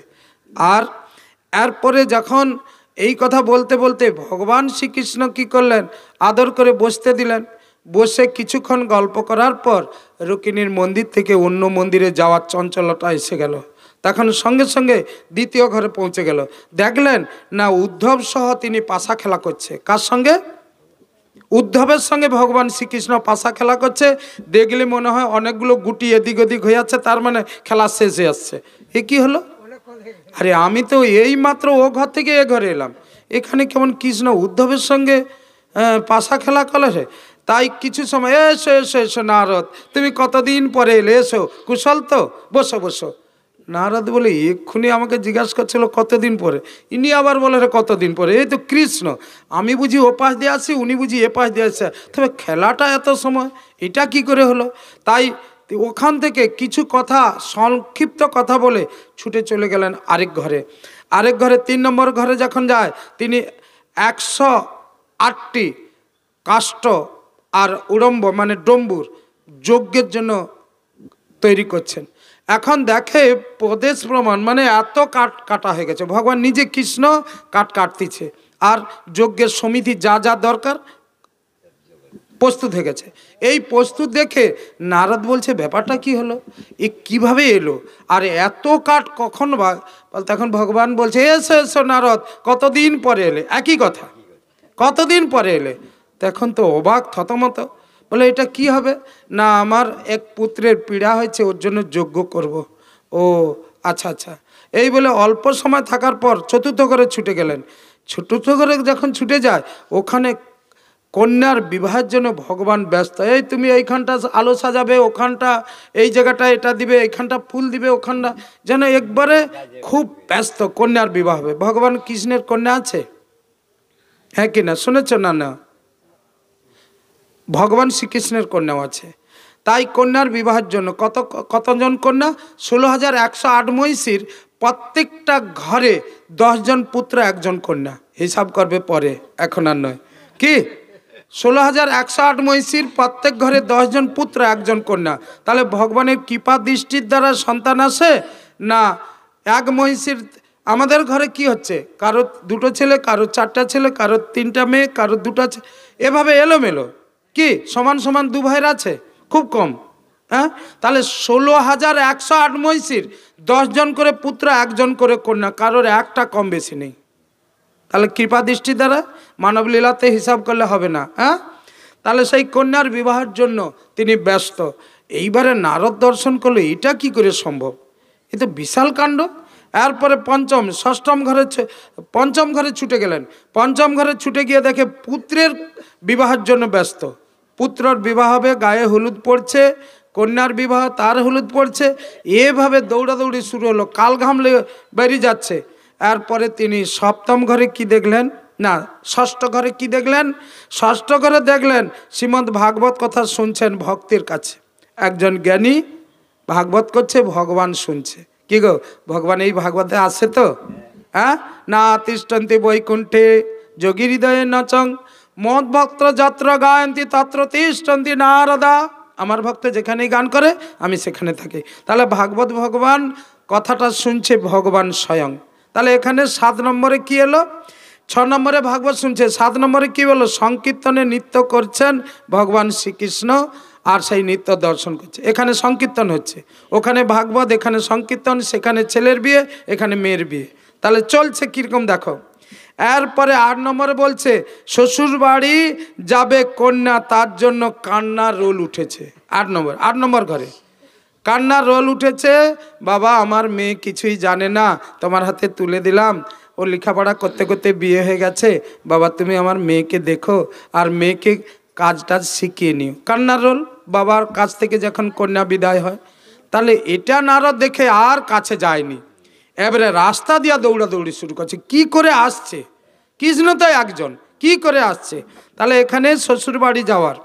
আর এরপরে যখন এই কথা বলতে বলতে ভগবান শ্রীকৃষ্ণ কি করলেন আদর করে বসতে দিলেন বসে কিছুক্ষণ গল্প করার পর রুকিনীর মন্দির থেকে অন্য মন্দিরে যাওয়ার চঞ্চলতা এসে গেল তখন সঙ্গে সঙ্গে দ্বিতীয় ঘরে পৌঁছে গেল দেখলেন না উদ্ধব সহ তিনি পাশা খেলা করছে কার সঙ্গে উদ্ধবের সঙ্গে ভগবান শ্রীকৃষ্ণ পাশা খেলা করছে দেখলে মনে হয় অনেকগুলো গুটি এদিক ওদিক হয়ে যাচ্ছে তার মানে খেলা শেষ হয়ে আসছে এ কি হলো আরে আমি তো এই মাত্র ও ঘর থেকে এ ঘরে এলাম এখানে কেমন কৃষ্ণ উদ্ধবের সঙ্গে পাশা খেলা কলে তাই কিছু সময় এসো এসো এসো নারদ তুমি কতদিন পরে এলে এসো কুশল তো বসো বসো নারদ বলে এক্ষুনি আমাকে জিজ্ঞাসা করছিল কতদিন পরে ইনি আবার বলে কতদিন পরে এই তো কৃষ্ণ আমি বুঝি ওপাশ দিয়ে আসি উনি বুঝি এপাশ দিয়ে আসে তবে খেলাটা এত সময় এটা কি করে হলো তাই ওখান থেকে কিছু কথা সংক্ষিপ্ত কথা বলে ছুটে চলে গেলেন আরেক ঘরে আরেক ঘরে তিন নম্বর ঘরে যখন যায় তিনি একশো আটটি কাষ্ট আর উড়ম্ব মানে ডম্বুর যজ্ঞের জন্য তৈরি করছেন এখন দেখে প্রদেশ প্রমাণ মানে এত কাঠ কাটা হয়ে গেছে ভগবান নিজে কৃষ্ণ কাঠ কাটতিছে আর যজ্ঞের সমিতি যা যা দরকার প্রস্তুত হয়ে গেছে এই প্রস্তুত দেখে নারদ বলছে ব্যাপারটা কি হলো এ কিভাবে এলো আর এত কাঠ কখন তখন ভগবান বলছে এসো এসো নারদ কতদিন পরে এলে একই কথা কতদিন পরে এলে তখন এখন তো অবাক থতমত বলে এটা কি হবে না আমার এক পুত্রের পীড়া হয়েছে ওর জন্য যোগ্য করব। ও আচ্ছা আচ্ছা এই বলে অল্প সময় থাকার পর চতুর্থ করে ছুটে গেলেন চতুর্থ করে যখন ছুটে যায় ওখানে কন্যার বিবাহের জন্য ভগবান ব্যস্ত এই তুমি এইখানটা আলো সাজাবে ওখানটা এই জায়গাটা এটা দিবে এইখানটা ফুল দিবে ওখানটা যেন একবারে খুব ব্যস্ত কন্যার বিবাহ হবে ভগবান কৃষ্ণের কন্যা আছে হ্যাঁ কিনা শুনেছ না না ভগবান শ্রীকৃষ্ণের কন্যাও আছে তাই কন্যার বিবাহের জন্য কত কতজন কন্যা ষোলো হাজার একশো আট মহিষীর প্রত্যেকটা ঘরে দশজন পুত্র একজন কন্যা হিসাব করবে পরে এখন আর নয় কি ষোলো হাজার একশো আট মহিষীর প্রত্যেক ঘরে দশজন পুত্র একজন কন্যা তাহলে ভগবানের কৃপা দৃষ্টির দ্বারা সন্তান আসে না এক মহিষীর আমাদের ঘরে কি হচ্ছে কারো দুটো ছেলে কারো চারটা ছেলে কারো তিনটা মেয়ে কারো দুটা এভাবে এলোমেলো কি সমান সমান দু ভাইয়ের আছে খুব কম হ্যাঁ তাহলে ষোলো হাজার একশো আট মহিষির দশজন করে পুত্র একজন করে কন্যা কারোর একটা কম বেশি নেই তাহলে কৃপা দৃষ্টি দ্বারা মানবলীলাতে হিসাব করলে হবে না হ্যাঁ তাহলে সেই কন্যার বিবাহের জন্য তিনি ব্যস্ত এইবারে নারদ দর্শন করলে এটা কি করে সম্ভব এ তো বিশাল কাণ্ড এরপরে পঞ্চম ষষ্ঠম ঘরে পঞ্চম ঘরে ছুটে গেলেন পঞ্চম ঘরে ছুটে গিয়ে দেখে পুত্রের বিবাহের জন্য ব্যস্ত পুত্রর বিবাহ হবে গায়ে হলুদ পড়ছে কন্যার বিবাহ তার হলুদ পড়ছে এভাবে দৌড়াদৌড়ি শুরু হলো কাল ঘামলে বেরিয়ে যাচ্ছে এরপরে তিনি সপ্তম ঘরে কি দেখলেন না ষষ্ঠ ঘরে কি দেখলেন ষষ্ঠ ঘরে দেখলেন শ্রীমন্ত ভাগবত কথা শুনছেন ভক্তের কাছে একজন জ্ঞানী ভাগবত করছে ভগবান শুনছে কি গো ভগবান এই ভাগবতে আসে তো হ্যাঁ না তিষ্ঠন্তি বৈকুণ্ঠে যোগী হৃদয়ে নচং মহৎভক্ত যত্র গায়ন্তী তত্র তিষ্ঠন্তী নারদা আমার ভক্ত যেখানেই গান করে আমি সেখানে থাকি তাহলে ভাগবত ভগবান কথাটা শুনছে ভগবান স্বয়ং তাহলে এখানে সাত নম্বরে কি এলো ছ নম্বরে ভাগবত শুনছে সাত নম্বরে কি বলো সংকীর্তনে নৃত্য করছেন ভগবান শ্রীকৃষ্ণ আর সেই নৃত্য দর্শন করছে এখানে সংকীর্তন হচ্ছে ওখানে ভাগবত এখানে সংকীর্তন সেখানে ছেলের বিয়ে এখানে মেয়ের বিয়ে তাহলে চলছে কীরকম দেখো এরপরে আট নম্বরে বলছে শ্বশুর বাড়ি যাবে কন্যা তার জন্য কান্নার রোল উঠেছে আট নম্বর আট নম্বর ঘরে কান্নার রোল উঠেছে বাবা আমার মেয়ে কিছুই জানে না তোমার হাতে তুলে দিলাম ও লেখাপড়া করতে করতে বিয়ে হয়ে গেছে বাবা তুমি আমার মেয়েকে দেখো আর মেয়েকে কাজ টাজ শিখিয়ে নিও কান্নার রোল বাবার কাছ থেকে যখন কন্যা বিদায় হয় তাহলে এটা নারা দেখে আর কাছে যায়নি এবারে রাস্তা দিয়া দৌড়াদৌড়ি শুরু করছে কি করে আসছে কৃষ্ণ একজন কি করে আসছে তাহলে এখানে শ্বশুরবাড়ি যাওয়ার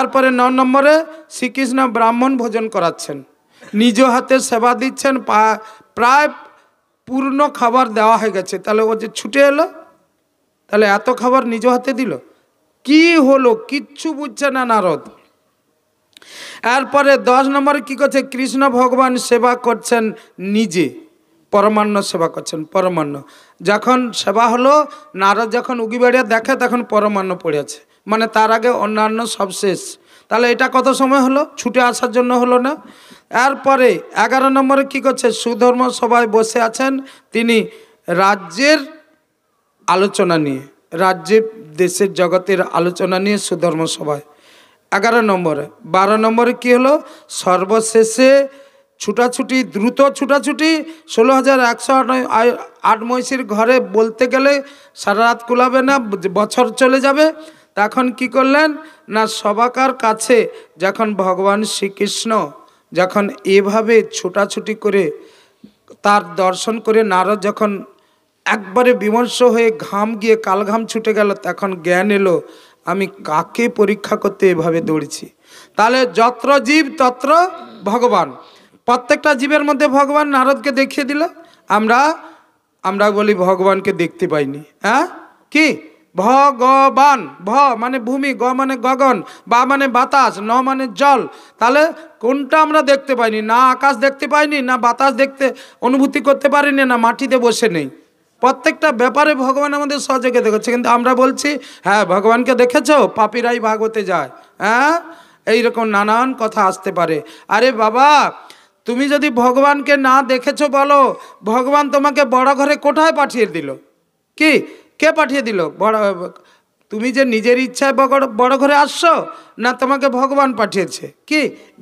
এরপরে ন নম্বরে শ্রীকৃষ্ণ ব্রাহ্মণ ভোজন করাচ্ছেন নিজ হাতে সেবা দিচ্ছেন প্রায় পূর্ণ খাবার দেওয়া হয়ে গেছে তাহলে ও যে ছুটে এলো তাহলে এত খাবার নিজ হাতে দিল কি হলো কিচ্ছু বুঝছে না নারদ এরপরে দশ নম্বরে কি করছে কৃষ্ণ ভগবান সেবা করছেন নিজে পরমান্ন সেবা করছেন পরমান্ন যখন সেবা হলো নারদ যখন উগি বাড়িয়া দেখে তখন পরমান্ন পড়েছে মানে তার আগে অন্যান্য সব শেষ তাহলে এটা কত সময় হলো ছুটে আসার জন্য হলো না এরপরে এগারো নম্বরে কি করছে সুধর্ম সভায় বসে আছেন তিনি রাজ্যের আলোচনা নিয়ে রাজ্যে দেশের জগতের আলোচনা নিয়ে সুধর্ম সবাই এগারো নম্বরে বারো নম্বরে কি হলো সর্বশেষে ছুটাছুটি দ্রুত ছুটাছুটি ষোলো হাজার একশো আট মহিষির ঘরে বলতে গেলে সারা রাত কুলাবে না বছর চলে যাবে তখন কি করলেন না সবাকার কাছে যখন ভগবান শ্রীকৃষ্ণ যখন এভাবে ছোটাছুটি করে তার দর্শন করে নারদ যখন একবারে বিমর্ষ হয়ে ঘাম গিয়ে কালঘাম ছুটে গেল তখন জ্ঞান এলো আমি কাকে পরীক্ষা করতে এভাবে দৌড়েছি তাহলে যত্র জীব তত্র ভগবান প্রত্যেকটা জীবের মধ্যে ভগবান নারদকে দেখিয়ে দিল আমরা আমরা বলি ভগবানকে দেখতে পাইনি হ্যাঁ কি ভগবান ভ মানে ভূমি গ মানে গগন বা মানে বাতাস ন মানে জল তাহলে কোনটা আমরা দেখতে পাইনি না আকাশ দেখতে পাইনি না বাতাস দেখতে অনুভূতি করতে পারিনি না মাটিতে বসে নেই প্রত্যেকটা ব্যাপারে ভগবান আমাদের সহযোগে দেখাচ্ছে কিন্তু আমরা বলছি হ্যাঁ ভগবানকে দেখেছ পাপিরাই হতে যায় হ্যাঁ এইরকম নানান কথা আসতে পারে আরে বাবা তুমি যদি ভগবানকে না দেখেছো বলো ভগবান তোমাকে বড় ঘরে কোথায় পাঠিয়ে দিল কি কে পাঠিয়ে দিল বড় তুমি যে নিজের ইচ্ছায় বড় ঘরে আসছো না তোমাকে ভগবান পাঠিয়েছে কি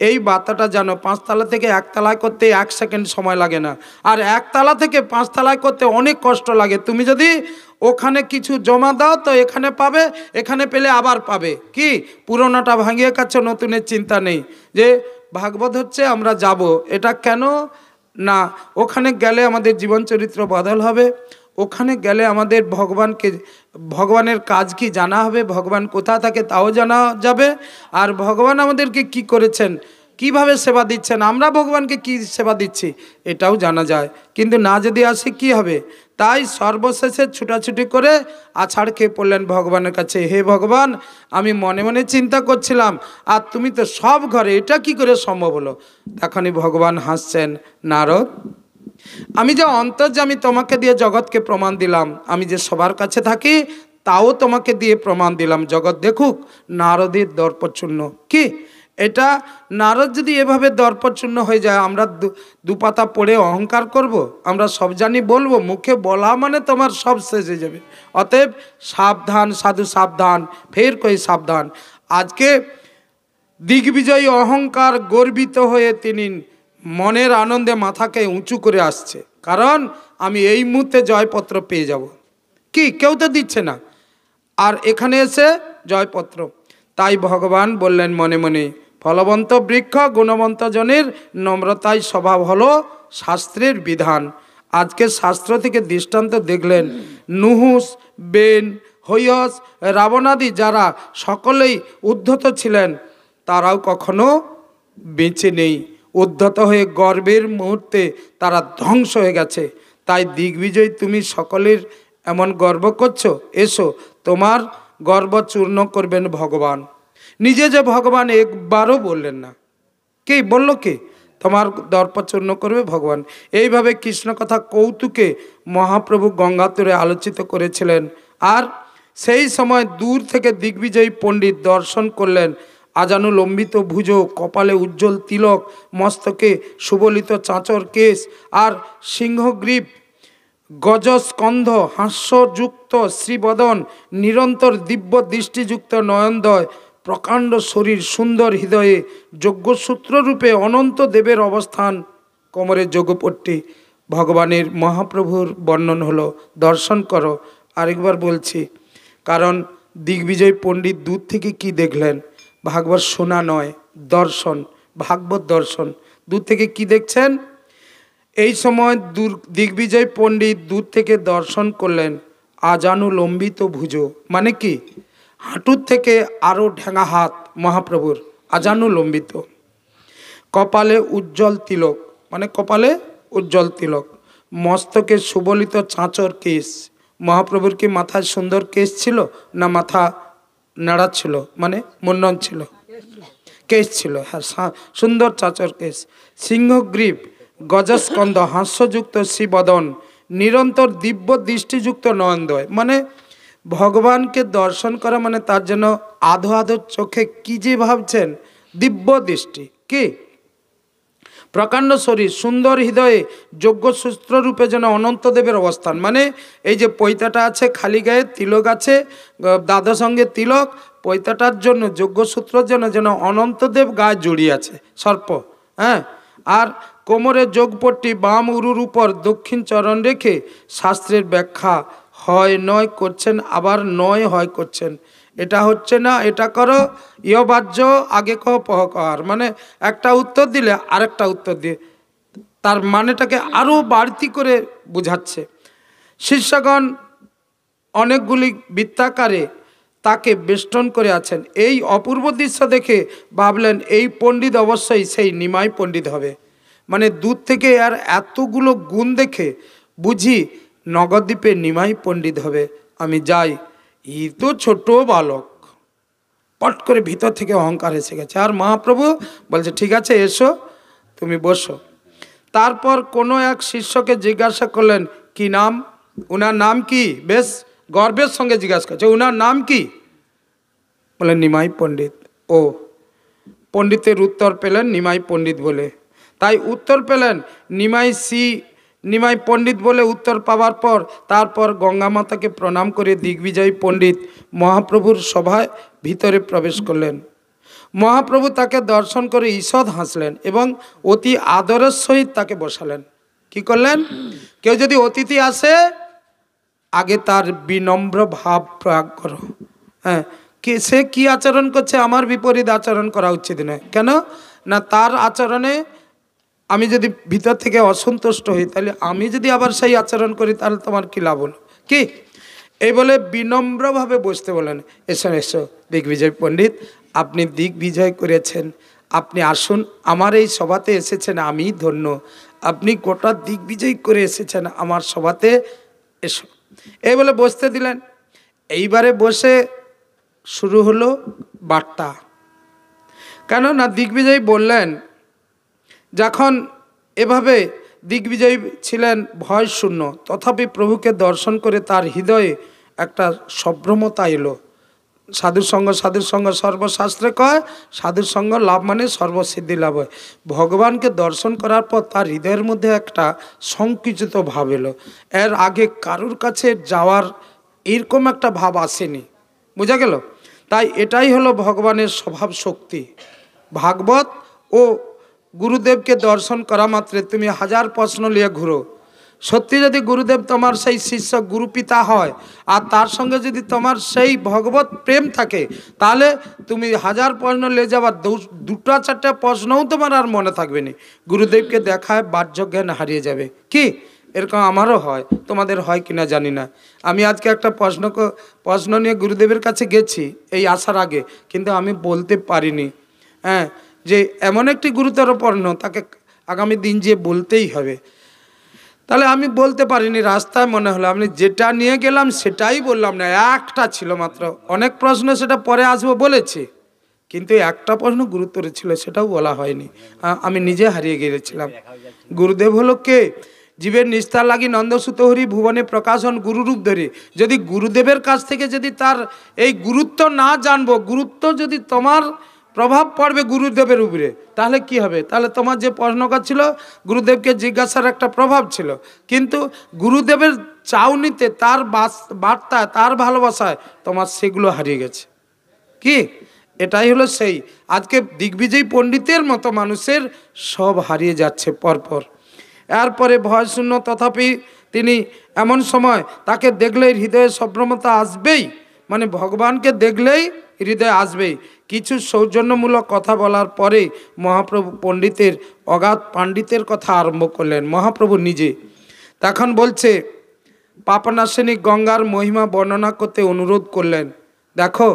এই বার্তাটা জানো পাঁচতলা থেকে একতলায় করতে এক সেকেন্ড সময় লাগে না আর একতলা থেকে পাঁচতলায় করতে অনেক কষ্ট লাগে তুমি যদি ওখানে কিছু জমা দাও তো এখানে পাবে এখানে পেলে আবার পাবে কি পুরোনোটা ভাঙিয়ে কাছে নতুনের চিন্তা নেই যে ভাগবত হচ্ছে আমরা যাব এটা কেন না ওখানে গেলে আমাদের জীবন চরিত্র বদল হবে ওখানে গেলে আমাদের ভগবানকে ভগবানের কাজ কি জানা হবে ভগবান কোথা থাকে তাও জানা যাবে আর ভগবান আমাদেরকে কি করেছেন কিভাবে সেবা দিচ্ছেন আমরা ভগবানকে কি সেবা দিচ্ছি এটাও জানা যায় কিন্তু না যদি আসে কি হবে তাই সর্বশেষে ছুটাছুটি করে আছাড় খেয়ে পড়লেন ভগবানের কাছে হে ভগবান আমি মনে মনে চিন্তা করছিলাম আর তুমি তো সব ঘরে এটা কি করে সম্ভব হলো তখনই ভগবান হাসছেন নারদ আমি যে অন্তর্যামী তোমাকে দিয়ে জগৎকে প্রমাণ দিলাম আমি যে সবার কাছে থাকি তাও তোমাকে দিয়ে প্রমাণ দিলাম জগৎ দেখুক নারদের দর্পচূর্ণ কি এটা নারদ যদি এভাবে দর্পচূর্ণ হয়ে যায় আমরা দুপাতা পড়ে অহংকার করব। আমরা সব জানি বলবো মুখে বলা মানে তোমার সব শেষ হয়ে যাবে অতএব সাবধান সাধু সাবধান ফের কই সাবধান আজকে দিগ্বিজয়ী অহংকার গর্বিত হয়ে তিনি মনের আনন্দে মাথাকে উঁচু করে আসছে কারণ আমি এই মুহূর্তে জয়পত্র পেয়ে যাব কি কেউ তো দিচ্ছে না আর এখানে এসে জয়পত্র তাই ভগবান বললেন মনে মনে ফলবন্ত বৃক্ষ গুণবন্ত জনের নম্রতায় স্বভাব হলো শাস্ত্রের বিধান আজকে শাস্ত্র থেকে দৃষ্টান্ত দেখলেন নুহুস বেন হৈয়স রাবণাদি যারা সকলেই উদ্ধত ছিলেন তারাও কখনো বেঁচে নেই উদ্ধত হয়ে গর্বের মুহূর্তে তারা ধ্বংস হয়ে গেছে তাই দিগ্বিজয় তুমি সকলের এমন গর্ব করছো এসো তোমার গর্ব চূর্ণ করবেন ভগবান নিজে যে ভগবান একবারও বললেন না কে বলল কে তোমার দর্পচূর্ণ করবে ভগবান এইভাবে কৃষ্ণ কথা কৌতুকে মহাপ্রভু গঙ্গাতুরে আলোচিত করেছিলেন আর সেই সময় দূর থেকে দিগ্বিজয়ী পণ্ডিত দর্শন করলেন আজানুলম্বিত ভুজ কপালে উজ্জ্বল তিলক মস্তকে সুবলিত চাঁচর কেশ আর সিংহগ্রীব গজস্কন্ধ হাস্যযুক্ত শ্রীবদন নিরন্তর দিব্য দৃষ্টিযুক্ত নয়নদয় প্রকাণ্ড শরীর সুন্দর হৃদয়ে রূপে অনন্ত দেবের অবস্থান কোমরের যজ্ঞপট্টি ভগবানের মহাপ্রভুর বর্ণন হলো দর্শন করো আরেকবার বলছি কারণ দিগ্বিজয় পণ্ডিত দূর থেকে কি দেখলেন ভাগবত শোনা নয় দর্শন ভাগবত দর্শন দূর থেকে কি দেখছেন এই সময় দূর দিগ্বিজয় পণ্ডিত দূর থেকে দর্শন করলেন আজানুলম্বিত ভুজো মানে কি হাঁটুর থেকে আরও ঢেঙা হাত মহাপ্রভুর আজানু লম্বিত কপালে উজ্জ্বল তিলক মানে কপালে উজ্জ্বল তিলক মস্তকে সুবলিত চাঁচর কেশ মহাপ্রভুর কি মাথায় সুন্দর কেশ ছিল না মাথা নাড়া ছিল মানে মুন্ডন ছিল কেশ ছিল হ্যাঁ সুন্দর চাচর কেশ সিংহগ্রীব গজস্কন্ধ হাস্যযুক্ত শিবদন নিরন্তর দিব্য দৃষ্টিযুক্ত নয়নদয় মানে ভগবানকে দর্শন করা মানে তার জন্য আধো আধো চোখে কি যে ভাবছেন দিব্য দৃষ্টি কি প্রকাণ্ড শরীর সুন্দর হৃদয়ে যোগ্য সূত্র রূপে যেন অনন্তদেবের অবস্থান মানে এই যে পৈতাটা আছে খালি গায়ে তিলক আছে দাদা সঙ্গে তিলক পৈতাটার জন্য যোগ্য সূত্রের জন্য যেন অনন্তদেব গায়ে জড়িয়ে আছে সর্প হ্যাঁ আর কোমরে যোগপট্টি বাম উরুর উপর দক্ষিণ চরণ রেখে শাস্ত্রের ব্যাখ্যা হয় নয় করছেন আবার নয় হয় করছেন এটা হচ্ছে না এটা করো ইয় বাহ্য আগে কহ পহ কহার মানে একটা উত্তর দিলে আরেকটা উত্তর দিয়ে তার মানেটাকে আরও বাড়তি করে বুঝাচ্ছে শিষ্যগণ অনেকগুলি বৃত্তাকারে তাকে বেষ্টন করে আছেন এই অপূর্ব দৃশ্য দেখে ভাবলেন এই পণ্ডিত অবশ্যই সেই নিমাই পণ্ডিত হবে মানে দূর থেকে আর এতগুলো গুণ দেখে বুঝি নগদ্বীপে নিমাই পণ্ডিত হবে আমি যাই ই তো ছোট বালক পট করে ভিতর থেকে অহংকার এসে গেছে আর মহাপ্রভু বলছে ঠিক আছে এসো তুমি বসো তারপর কোনো এক শিষ্যকে জিজ্ঞাসা করলেন কি নাম ওনার নাম কি বেশ গর্বের সঙ্গে জিজ্ঞাসা করছে ওনার নাম কি বলেন নিমাই পণ্ডিত ও পণ্ডিতের উত্তর পেলেন নিমাই পণ্ডিত বলে তাই উত্তর পেলেন নিমাই সি নিমাই পণ্ডিত বলে উত্তর পাওয়ার পর তারপর গঙ্গামাতাকে প্রণাম করে দিগ্বিজয়ী পণ্ডিত মহাপ্রভুর সভায় ভিতরে প্রবেশ করলেন মহাপ্রভু তাকে দর্শন করে ঈষদ হাসলেন এবং অতি আদরের সহিত তাকে বসালেন কি করলেন কেউ যদি অতিথি আসে আগে তার বিনম্র ভাব প্রয়োগ করো হ্যাঁ কে সে কী আচরণ করছে আমার বিপরীত আচরণ করা উচিত নয় কেন না তার আচরণে আমি যদি ভিতর থেকে অসন্তুষ্ট হই তাহলে আমি যদি আবার সেই আচরণ করি তাহলে তোমার কী লাভ হলো কি এই বলে বিনম্রভাবে বসতে বলেন এসো এসো দিগ্বিজয় পণ্ডিত আপনি দিগ্বিজয় করেছেন আপনি আসুন আমার এই সভাতে এসেছেন আমি ধন্য আপনি গোটা দিগ্বিজয় করে এসেছেন আমার সভাতে এসো এই বলে বসতে দিলেন এইবারে বসে শুরু হলো বার্তা কেননা দিগ্বিজয় বললেন যখন এভাবে দিগ্বিজয়ী ছিলেন ভয় শূন্য তথাপি প্রভুকে দর্শন করে তার হৃদয়ে একটা সভ্রমতা এলো সাধুর সঙ্গ সর্বশাস্ত্রে কয় সঙ্গ লাভ মানে সর্বসিদ্ধি লাভ হয় ভগবানকে দর্শন করার পর তার হৃদয়ের মধ্যে একটা সংকুচিত ভাব এলো এর আগে কারুর কাছে যাওয়ার এরকম একটা ভাব আসেনি বোঝা গেল তাই এটাই হলো ভগবানের স্বভাব শক্তি ভাগবত ও গুরুদেবকে দর্শন করা মাত্রে তুমি হাজার প্রশ্ন নিয়ে ঘুরো সত্যি যদি গুরুদেব তোমার সেই শিষ্য গুরুপিতা হয় আর তার সঙ্গে যদি তোমার সেই ভগবত প্রেম থাকে তাহলে তুমি হাজার প্রশ্ন নিয়ে যাবার দুটো চারটা প্রশ্নও তোমার আর মনে থাকবে না গুরুদেবকে দেখায় বাহ্য হারিয়ে যাবে কি এরকম আমারও হয় তোমাদের হয় কিনা জানি না আমি আজকে একটা প্রশ্ন প্রশ্ন নিয়ে গুরুদেবের কাছে গেছি এই আসার আগে কিন্তু আমি বলতে পারিনি হ্যাঁ যে এমন একটি গুরুতর পণ্য তাকে আগামী দিন যে বলতেই হবে তাহলে আমি বলতে পারিনি রাস্তায় মনে হলো আমি যেটা নিয়ে গেলাম সেটাই বললাম না একটা ছিল মাত্র অনেক প্রশ্ন সেটা পরে আসবো বলেছি কিন্তু একটা প্রশ্ন গুরুত্বর ছিল সেটাও বলা হয়নি আমি নিজে হারিয়ে গিয়েছিলাম গুরুদেব হলো কে জীবের নিস্তার লাগি নন্দসুত হরি ভুবনে প্রকাশন গুরুরূপ ধরে যদি গুরুদেবের কাছ থেকে যদি তার এই গুরুত্ব না জানবো গুরুত্ব যদি তোমার প্রভাব পড়বে গুরুদেবের উপরে তাহলে কি হবে তাহলে তোমার যে প্রশ্নকা ছিল গুরুদেবকে জিজ্ঞাসার একটা প্রভাব ছিল কিন্তু গুরুদেবের চাউনিতে তার বার্তায় তার ভালোবাসায় তোমার সেগুলো হারিয়ে গেছে কি এটাই হলো সেই আজকে দিগ্বিজয়ী পণ্ডিতের মতো মানুষের সব হারিয়ে যাচ্ছে পরপর এরপরে ভয় শূন্য তথাপি তিনি এমন সময় তাকে দেখলেই হৃদয়ে সব্রমতা আসবেই মানে ভগবানকে দেখলেই হৃদয়ে আসবে কিছু সৌজন্যমূলক কথা বলার পরে মহাপ্রভু পণ্ডিতের অগাধ পাণ্ডিতের কথা আরম্ভ করলেন মহাপ্রভু নিজে তখন বলছে পাপনাশিনী গঙ্গার মহিমা বর্ণনা করতে অনুরোধ করলেন দেখো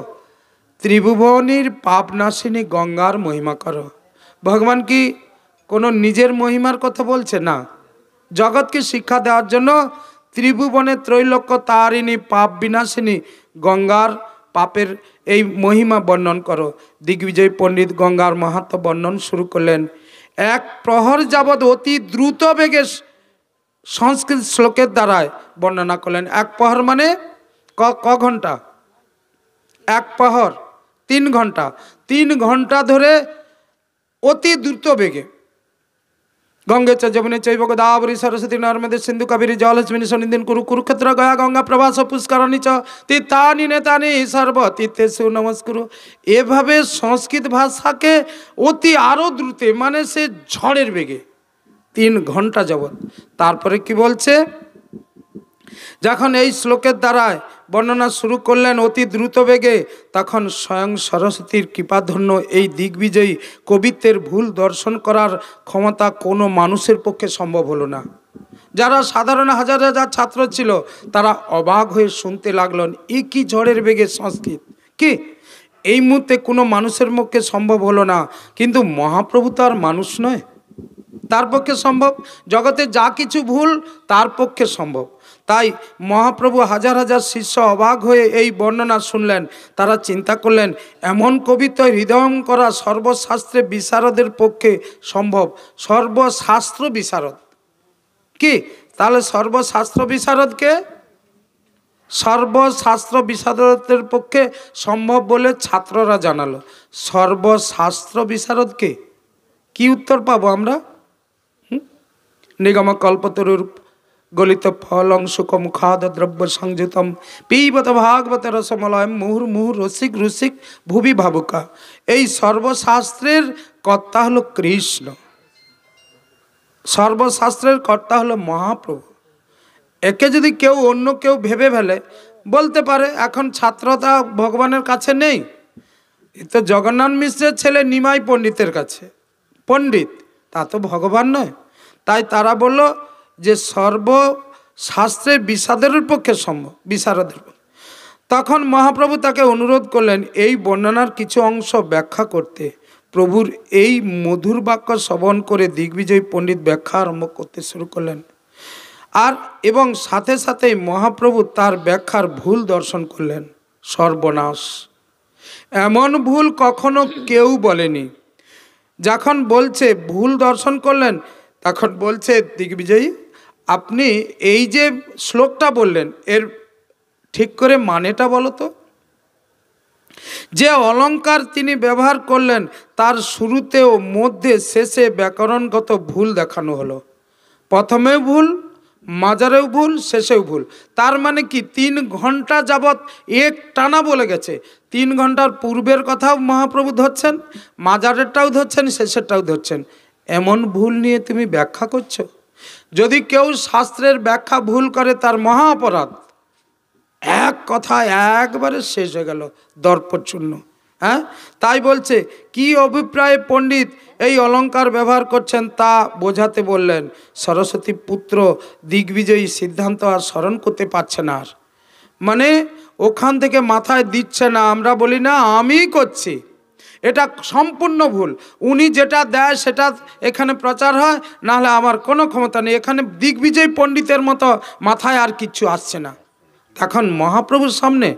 ত্রিভুবনীর পাপনাশিনী গঙ্গার মহিমা করো ভগবান কি কোনো নিজের মহিমার কথা বলছে না জগৎকে শিক্ষা দেওয়ার জন্য ত্রিভুবনের ত্রৈলক্য তারিণী পাপ বিনাশিনী গঙ্গার পাপের এই মহিমা বর্ণন করো দিগ্বিজয় পণ্ডিত গঙ্গার মাহাত্ম বর্ণন শুরু করলেন এক প্রহর যাবৎ অতি দ্রুত বেগে সংস্কৃত শ্লোকের দ্বারায় বর্ণনা করলেন এক প্রহর মানে ক ক ঘন্টা এক প্রহর তিন ঘন্টা তিন ঘন্টা ধরে অতি দ্রুত বেগে গঙ্গে চ যমুনে চৈব গোদাবরী সরস্বতী নর্মদে সিন্ধু কবিরি জলস্মিনী সনিদিন কুরু কুরুক্ষেত্র গয়া গঙ্গা প্রবাস পুষ্করণী চ তীর্থানি নেতানি সর্ব তীর্থেশু নমস্কুরু এভাবে সংস্কৃত ভাষাকে অতি আরও দ্রুতে মানে সে ঝড়ের বেগে তিন ঘন্টা যাবৎ তারপরে কি বলছে যখন এই শ্লোকের দ্বারায় বর্ণনা শুরু করলেন অতি দ্রুত বেগে তখন স্বয়ং সরস্বতীর কৃপাধন্য এই দিগ্বিজয়ী কবিত্বের ভুল দর্শন করার ক্ষমতা কোনো মানুষের পক্ষে সম্ভব হলো না যারা সাধারণ হাজার হাজার ছাত্র ছিল তারা অবাক হয়ে শুনতে লাগলেন এ কি ঝড়ের বেগে সংস্কৃত কি এই মুহূর্তে কোনো মানুষের পক্ষে সম্ভব হলো না কিন্তু মহাপ্রভু তো আর মানুষ নয় তার পক্ষে সম্ভব জগতে যা কিছু ভুল তার পক্ষে সম্ভব তাই মহাপ্রভু হাজার হাজার শিষ্য অবাক হয়ে এই বর্ণনা শুনলেন তারা চিন্তা করলেন এমন কবিতা হৃদয়ম করা সর্বশাস্ত্রে বিশারদের পক্ষে সম্ভব সর্বশাস্ত্র বিশারদ কি তাহলে সর্বশাস্ত্র বিশারদকে সর্বশাস্ত্র বিশারদের পক্ষে সম্ভব বলে ছাত্ররা জানালো সর্বশাস্ত্র বিশারদকে কি উত্তর পাবো আমরা নিগম কল্পতরূপ গলিত ফল অংশকম খাদ দ্রব্য সংযুতম পিবত ভাগবত রসমলয় মুহুর মুহুর রসিক রসিক ভুবি ভাবুকা এই সর্বশাস্ত্রের কর্তা হলো কৃষ্ণ সর্বশাস্ত্রের কর্তা হলো মহাপ্রভু একে যদি কেউ অন্য কেউ ভেবে ফেলে বলতে পারে এখন ছাত্রতা ভগবানের কাছে নেই তো জগন্নাথ মিশ্রের ছেলে নিমাই পণ্ডিতের কাছে পণ্ডিত তা তো ভগবান নয় তাই তারা বলল যে সর্ব শাস্ত্রে বিষাদের পক্ষে সম্ভব বিশারদের তখন মহাপ্রভু তাকে অনুরোধ করলেন এই বর্ণনার কিছু অংশ ব্যাখ্যা করতে প্রভুর এই মধুর বাক্য শ্রবণ করে দিগ্বিজয়ী পণ্ডিত ব্যাখ্যা আরম্ভ করতে শুরু করলেন আর এবং সাথে সাথে মহাপ্রভু তার ব্যাখ্যার ভুল দর্শন করলেন সর্বনাশ এমন ভুল কখনো কেউ বলেনি যখন বলছে ভুল দর্শন করলেন তখন বলছে দিগ্বিজয়ী আপনি এই যে শ্লোকটা বললেন এর ঠিক করে মানেটা বলো তো যে অলঙ্কার তিনি ব্যবহার করলেন তার শুরুতে ও মধ্যে শেষে ব্যাকরণগত ভুল দেখানো হলো প্রথমেও ভুল মাজারেও ভুল শেষেও ভুল তার মানে কি তিন ঘন্টা যাবৎ এক টানা বলে গেছে তিন ঘন্টার পূর্বের কথাও মহাপ্রভু ধরছেন মাজারেরটাও ধরছেন শেষেরটাও ধরছেন এমন ভুল নিয়ে তুমি ব্যাখ্যা করছো যদি কেউ শাস্ত্রের ব্যাখ্যা ভুল করে তার মহা অপরাধ এক কথা একবারে শেষ হয়ে গেল দর্পচূর্ণ হ্যাঁ তাই বলছে কি অভিপ্রায়ে পণ্ডিত এই অলঙ্কার ব্যবহার করছেন তা বোঝাতে বললেন সরস্বতী পুত্র দিগ্বিজয়ী সিদ্ধান্ত আর স্মরণ করতে পারছে না আর মানে ওখান থেকে মাথায় দিচ্ছে না আমরা বলি না আমি করছি এটা সম্পূর্ণ ভুল উনি যেটা দেয় সেটা এখানে প্রচার হয় নাহলে আমার কোনো ক্ষমতা নেই এখানে দিগ্বিজয় পণ্ডিতের মতো মাথায় আর কিচ্ছু আসছে না তখন মহাপ্রভুর সামনে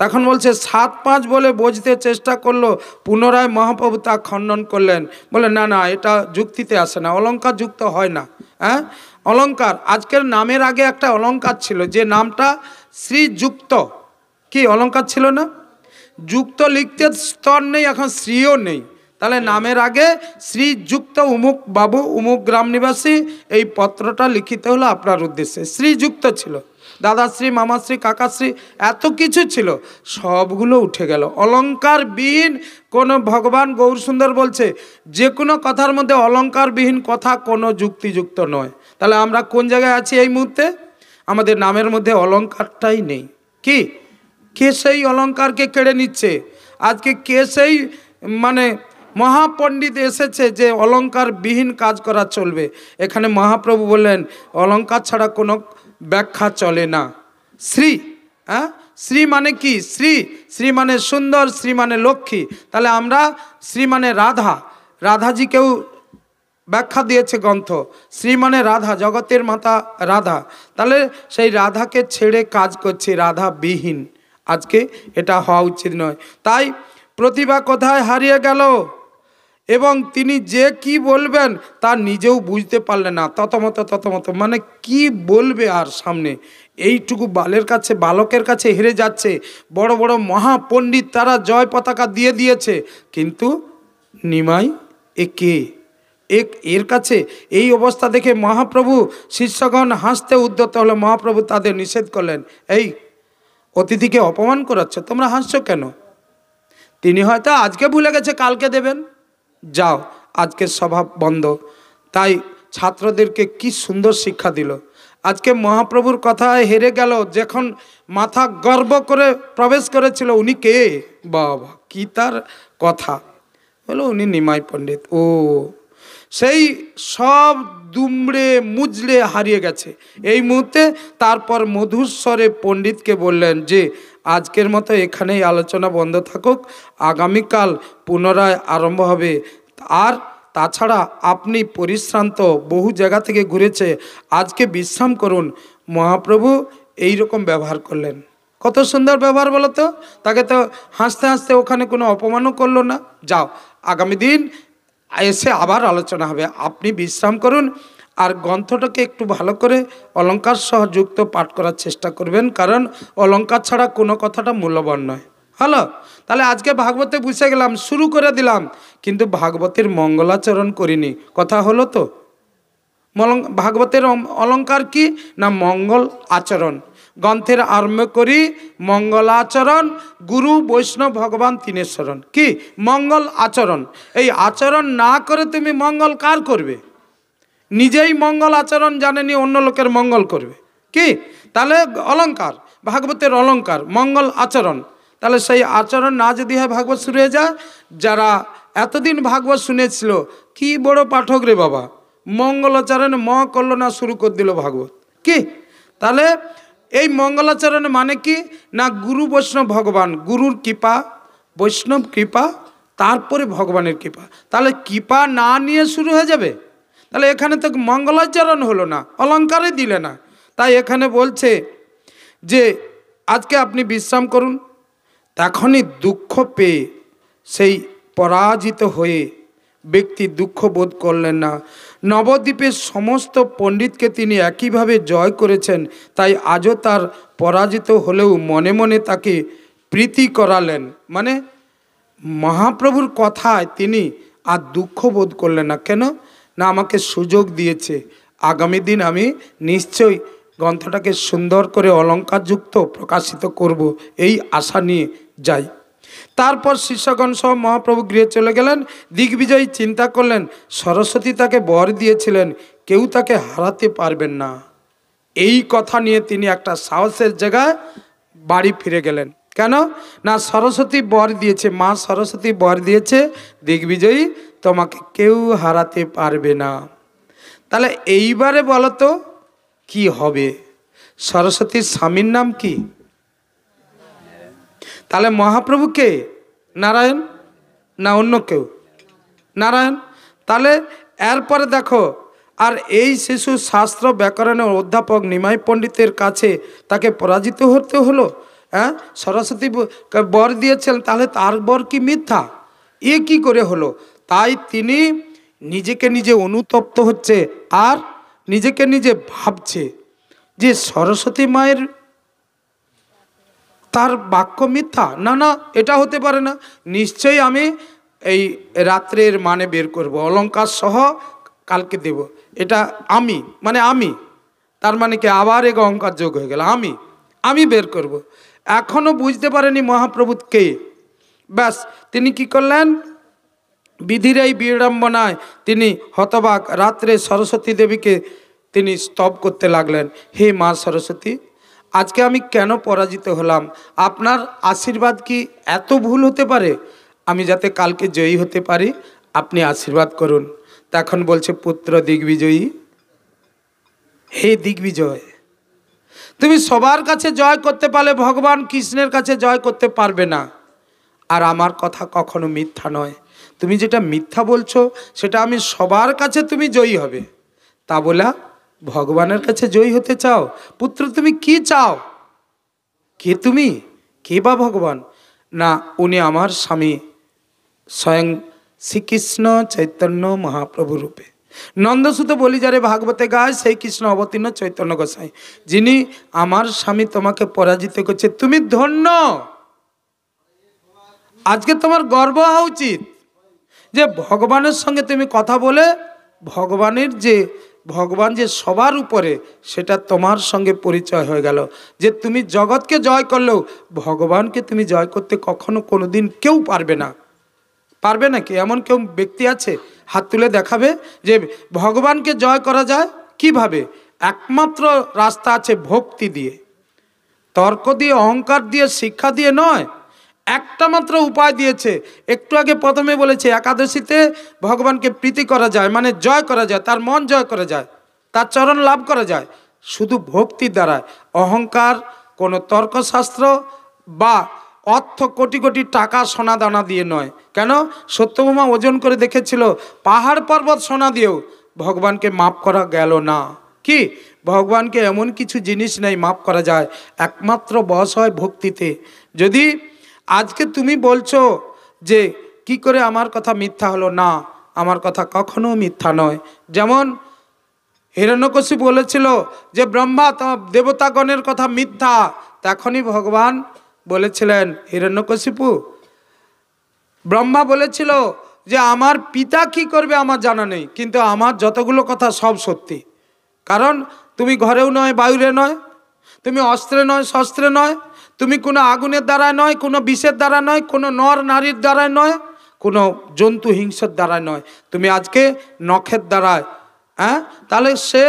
তখন বলছে সাত পাঁচ বলে বোঝতে চেষ্টা করলো পুনরায় মহাপ্রভু তা খণ্ডন করলেন বলে না না এটা যুক্তিতে আসে না অলঙ্কার যুক্ত হয় না হ্যাঁ অলঙ্কার আজকের নামের আগে একটা অলঙ্কার ছিল যে নামটা শ্রীযুক্ত কি অলঙ্কার ছিল না যুক্ত লিখতে স্তর নেই এখন শ্রীও নেই তাহলে নামের আগে শ্রীযুক্ত উমুক বাবু উমুক গ্রাম নিবাসী এই পত্রটা লিখিত হলো আপনার উদ্দেশ্যে শ্রীযুক্ত ছিল দাদাশ্রী মামাশ্রী কাকাশ্রী এত কিছু ছিল সবগুলো উঠে গেল অলঙ্কারবিহীন কোন ভগবান গৌরসুন্দর বলছে যে কোনো কথার মধ্যে অলঙ্কারবিহীন কথা কোনো যুক্তিযুক্ত নয় তাহলে আমরা কোন জায়গায় আছি এই মুহূর্তে আমাদের নামের মধ্যে অলঙ্কারটাই নেই কি কে সেই অলঙ্কারকে কেড়ে নিচ্ছে আজকে কে সেই মানে মহাপণ্ডিত এসেছে যে অলঙ্কার বিহীন কাজ করা চলবে এখানে মহাপ্রভু বললেন অলঙ্কার ছাড়া কোনো ব্যাখ্যা চলে না শ্রী হ্যাঁ শ্রী মানে কি শ্রী শ্রী মানে সুন্দর শ্রী মানে লক্ষ্মী তাহলে আমরা শ্রী মানে রাধা রাধাজিকেও ব্যাখ্যা দিয়েছে গ্রন্থ শ্রী মানে রাধা জগতের মাতা রাধা তাহলে সেই রাধাকে ছেড়ে কাজ করছি রাধা বিহীন আজকে এটা হওয়া উচিত নয় তাই প্রতিভা কোথায় হারিয়ে গেল এবং তিনি যে কি বলবেন তা নিজেও বুঝতে পারলেন না ততমত ততমত মানে কি বলবে আর সামনে এইটুকু বালের কাছে বালকের কাছে হেরে যাচ্ছে বড় বড় মহাপণ্ডিত তারা জয় পতাকা দিয়ে দিয়েছে কিন্তু নিমাই এ কে এক এর কাছে এই অবস্থা দেখে মহাপ্রভু শিষ্যগণ হাসতে উদ্যত হলো মহাপ্রভু তাদের নিষেধ করলেন এই অতিথিকে অপমান করাচ্ছে তোমরা হাসছো কেন তিনি হয়তো আজকে ভুলে গেছে কালকে দেবেন যাও আজকের স্বভাব বন্ধ তাই ছাত্রদেরকে কি সুন্দর শিক্ষা দিল আজকে মহাপ্রভুর কথায় হেরে গেল যখন মাথা গর্ব করে প্রবেশ করেছিল উনি কে বাবা কি তার কথা বলো উনি নিমাই পণ্ডিত ও সেই সব দুমড়ে মুজড়ে হারিয়ে গেছে এই মুহূর্তে তারপর মধুস্বরে পণ্ডিতকে বললেন যে আজকের মতো এখানেই আলোচনা বন্ধ থাকুক আগামীকাল পুনরায় আরম্ভ হবে আর তাছাড়া আপনি পরিশ্রান্ত বহু জায়গা থেকে ঘুরেছে আজকে বিশ্রাম করুন মহাপ্রভু এই রকম ব্যবহার করলেন কত সুন্দর ব্যবহার বলো তো তাকে তো হাসতে হাসতে ওখানে কোনো অপমানও করলো না যাও আগামী দিন এসে আবার আলোচনা হবে আপনি বিশ্রাম করুন আর গ্রন্থটাকে একটু ভালো করে অলঙ্কার সহ যুক্ত পাঠ করার চেষ্টা করবেন কারণ অলঙ্কার ছাড়া কোনো কথাটা মূল্যবান নয় হ্যালো তাহলে আজকে ভাগবতে বুঝে গেলাম শুরু করে দিলাম কিন্তু ভাগবতের মঙ্গলাচরণ করিনি কথা হলো তো ভাগবতের অলঙ্কার কি না মঙ্গল আচরণ গ্রন্থের আরম্ভ করি মঙ্গল আচরণ গুরু বৈষ্ণব ভগবান তিনেশ্বরণ কি মঙ্গল আচরণ এই আচরণ না করে তুমি মঙ্গল কার করবে নিজেই মঙ্গল আচরণ জানেনি অন্য লোকের মঙ্গল করবে কি তাহলে অলঙ্কার ভাগবতের অলঙ্কার মঙ্গল আচরণ তাহলে সেই আচরণ না যদি হয় ভাগবত শুরু হয়ে যায় যারা এতদিন ভাগবত শুনেছিল কি বড় পাঠক রে বাবা মঙ্গলাচরণ ম করল না শুরু করে দিল ভাগবত কি তাহলে এই মঙ্গলাচরণ মানে কি না গুরু বৈষ্ণব ভগবান গুরুর কৃপা বৈষ্ণব কৃপা তারপরে ভগবানের কৃপা তাহলে কৃপা না নিয়ে শুরু হয়ে যাবে তাহলে এখানে তো মঙ্গলাচরণ হলো না অলঙ্কারে দিলে না তাই এখানে বলছে যে আজকে আপনি বিশ্রাম করুন তখনই দুঃখ পেয়ে সেই পরাজিত হয়ে ব্যক্তি দুঃখ বোধ করলেন না নবদ্বীপের সমস্ত পণ্ডিতকে তিনি একইভাবে জয় করেছেন তাই আজও তার পরাজিত হলেও মনে মনে তাকে প্রীতি করালেন মানে মহাপ্রভুর কথায় তিনি আর দুঃখ বোধ করলেন না কেন না আমাকে সুযোগ দিয়েছে আগামী দিন আমি নিশ্চয়ই গ্রন্থটাকে সুন্দর করে অলঙ্কারযুক্ত প্রকাশিত করব এই আশা নিয়ে যাই তারপর শিষ্যগণ সহ মহাপ্রভু গৃহে চলে গেলেন দিগ্বিজয়ী চিন্তা করলেন সরস্বতী তাকে বর দিয়েছিলেন কেউ তাকে হারাতে পারবেন না এই কথা নিয়ে তিনি একটা সাহসের জায়গায় বাড়ি ফিরে গেলেন কেন না সরস্বতী বর দিয়েছে মা সরস্বতী বর দিয়েছে দিগ্বিজয়ী তোমাকে কেউ হারাতে পারবে না তাহলে এইবারে বলো তো কি হবে সরস্বতীর স্বামীর নাম কি তাহলে মহাপ্রভু কে নারায়ণ না অন্য কেউ নারায়ণ তাহলে এরপরে দেখো আর এই শিশু শাস্ত্র ব্যাকরণের অধ্যাপক নিমাই পণ্ডিতের কাছে তাকে পরাজিত হতে হলো হ্যাঁ সরস্বতী বর দিয়েছেন তাহলে তার বর কি মিথ্যা এ কি করে হলো তাই তিনি নিজেকে নিজে অনুতপ্ত হচ্ছে আর নিজেকে নিজে ভাবছে যে সরস্বতী মায়ের তার বাক্য মিথ্যা না না এটা হতে পারে না নিশ্চয়ই আমি এই রাত্রের মানে বের করব অলঙ্কার সহ কালকে দেব এটা আমি মানে আমি তার মানে কি আবার এক অহংকার যোগ হয়ে গেল আমি আমি বের করব। এখনও বুঝতে পারেনি মহাপ্রভুত কে ব্যাস তিনি কি করলেন বিধির এই বিড়ম্বনায় তিনি হতবাক রাত্রে সরস্বতী দেবীকে তিনি স্তব করতে লাগলেন হে মা সরস্বতী আজকে আমি কেন পরাজিত হলাম আপনার আশীর্বাদ কি এত ভুল হতে পারে আমি যাতে কালকে জয়ী হতে পারি আপনি আশীর্বাদ করুন তখন বলছে পুত্র দিগ্বিজয়ী হে দিগ্বিজয় তুমি সবার কাছে জয় করতে পারলে ভগবান কৃষ্ণের কাছে জয় করতে পারবে না আর আমার কথা কখনো মিথ্যা নয় তুমি যেটা মিথ্যা বলছো সেটা আমি সবার কাছে তুমি জয়ী হবে তা বলা ভগবানের কাছে জয়ী হতে চাও পুত্র তুমি কি চাও কে তুমি কে বা ভগবান না উনি আমার স্বামী স্বয়ং শ্রীকৃষ্ণ চৈতন্য মহাপ্রভু রূপে নন্দসূত বলি যারে ভাগবতে গায় সেই কৃষ্ণ অবতীর্ণ চৈতন্য গোসাই যিনি আমার স্বামী তোমাকে পরাজিত করছে তুমি ধন্য আজকে তোমার গর্ব হওয়া উচিত যে ভগবানের সঙ্গে তুমি কথা বলে ভগবানের যে ভগবান যে সবার উপরে সেটা তোমার সঙ্গে পরিচয় হয়ে গেল যে তুমি জগৎকে জয় করলেও ভগবানকে তুমি জয় করতে কখনো কোনো দিন কেউ পারবে না পারবে নাকি এমন কেউ ব্যক্তি আছে হাত তুলে দেখাবে যে ভগবানকে জয় করা যায় কিভাবে একমাত্র রাস্তা আছে ভক্তি দিয়ে তর্ক দিয়ে অহংকার দিয়ে শিক্ষা দিয়ে নয় একটা মাত্র উপায় দিয়েছে একটু আগে প্রথমে বলেছে একাদশীতে ভগবানকে প্রীতি করা যায় মানে জয় করা যায় তার মন জয় করা যায় তার চরণ লাভ করা যায় শুধু ভক্তির দ্বারা অহংকার কোনো তর্কশাস্ত্র বা অর্থ কোটি কোটি টাকা সোনা দানা দিয়ে নয় কেন সত্যবোমা ওজন করে দেখেছিল পাহাড় পর্বত সোনা দিয়েও ভগবানকে মাপ করা গেল না কি ভগবানকে এমন কিছু জিনিস নেই মাপ করা যায় একমাত্র বস হয় ভক্তিতে যদি আজকে তুমি বলছো যে কি করে আমার কথা মিথ্যা হলো না আমার কথা কখনো মিথ্যা নয় যেমন হিরণ্যকশি বলেছিল যে ব্রহ্মা দেবতাগণের কথা মিথ্যা তখনই ভগবান বলেছিলেন হিরণ্যকশিপু ব্রহ্মা বলেছিল যে আমার পিতা কি করবে আমার জানা নেই কিন্তু আমার যতগুলো কথা সব সত্যি কারণ তুমি ঘরেও নয় বায়ুরে নয় তুমি অস্ত্রে নয় শস্ত্রে নয় তুমি কোনো আগুনের দ্বারা নয় কোনো বিষের দ্বারা নয় কোনো নর নারীর দ্বারা নয় কোনো জন্তু হিংসার দ্বারা নয় তুমি আজকে নখের দ্বারায় হ্যাঁ তাহলে সে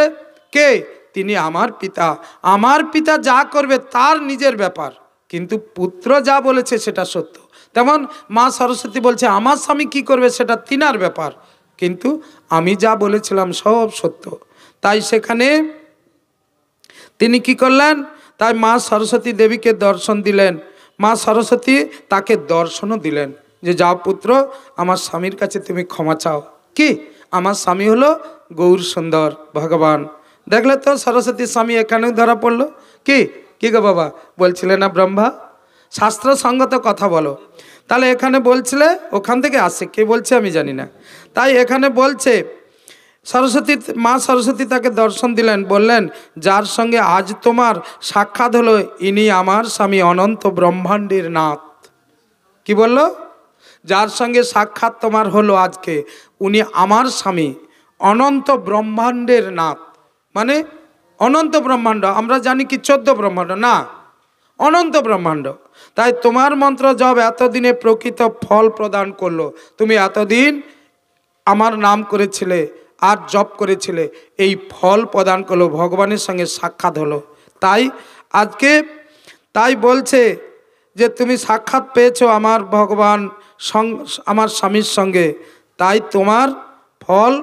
কে তিনি আমার পিতা আমার পিতা যা করবে তার নিজের ব্যাপার কিন্তু পুত্র যা বলেছে সেটা সত্য তেমন মা সরস্বতী বলছে আমার স্বামী কি করবে সেটা তিনার ব্যাপার কিন্তু আমি যা বলেছিলাম সব সত্য তাই সেখানে তিনি কি করলেন তাই মা সরস্বতী দেবীকে দর্শন দিলেন মা সরস্বতী তাকে দর্শনও দিলেন যে যাও পুত্র আমার স্বামীর কাছে তুমি ক্ষমা চাও কি আমার স্বামী হলো গৌর সুন্দর ভগবান দেখলে তো সরস্বতী স্বামী এখানেও ধরা পড়লো কি কি গো বাবা বলছিলে না ব্রহ্মা শাস্ত্র সঙ্গত কথা বলো তাহলে এখানে বলছিলে ওখান থেকে আসে কে বলছে আমি জানি না তাই এখানে বলছে সরস্বতী মা সরস্বতী তাকে দর্শন দিলেন বললেন যার সঙ্গে আজ তোমার সাক্ষাৎ হলো ইনি আমার স্বামী অনন্ত ব্রহ্মাণ্ডের নাথ কি বলল যার সঙ্গে সাক্ষাৎ তোমার হলো আজকে উনি আমার স্বামী অনন্ত ব্রহ্মাণ্ডের নাথ মানে অনন্ত ব্রহ্মাণ্ড আমরা জানি কি চোদ্দ ব্রহ্মাণ্ড না অনন্ত ব্রহ্মাণ্ড তাই তোমার মন্ত্র জব এতদিনে প্রকৃত ফল প্রদান করলো তুমি এতদিন আমার নাম করেছিলে আর জপ করেছিলে এই ফল প্রদান করলো ভগবানের সঙ্গে সাক্ষাৎ হলো তাই আজকে তাই বলছে যে তুমি সাক্ষাৎ পেয়েছ আমার ভগবান আমার স্বামীর সঙ্গে তাই তোমার ফল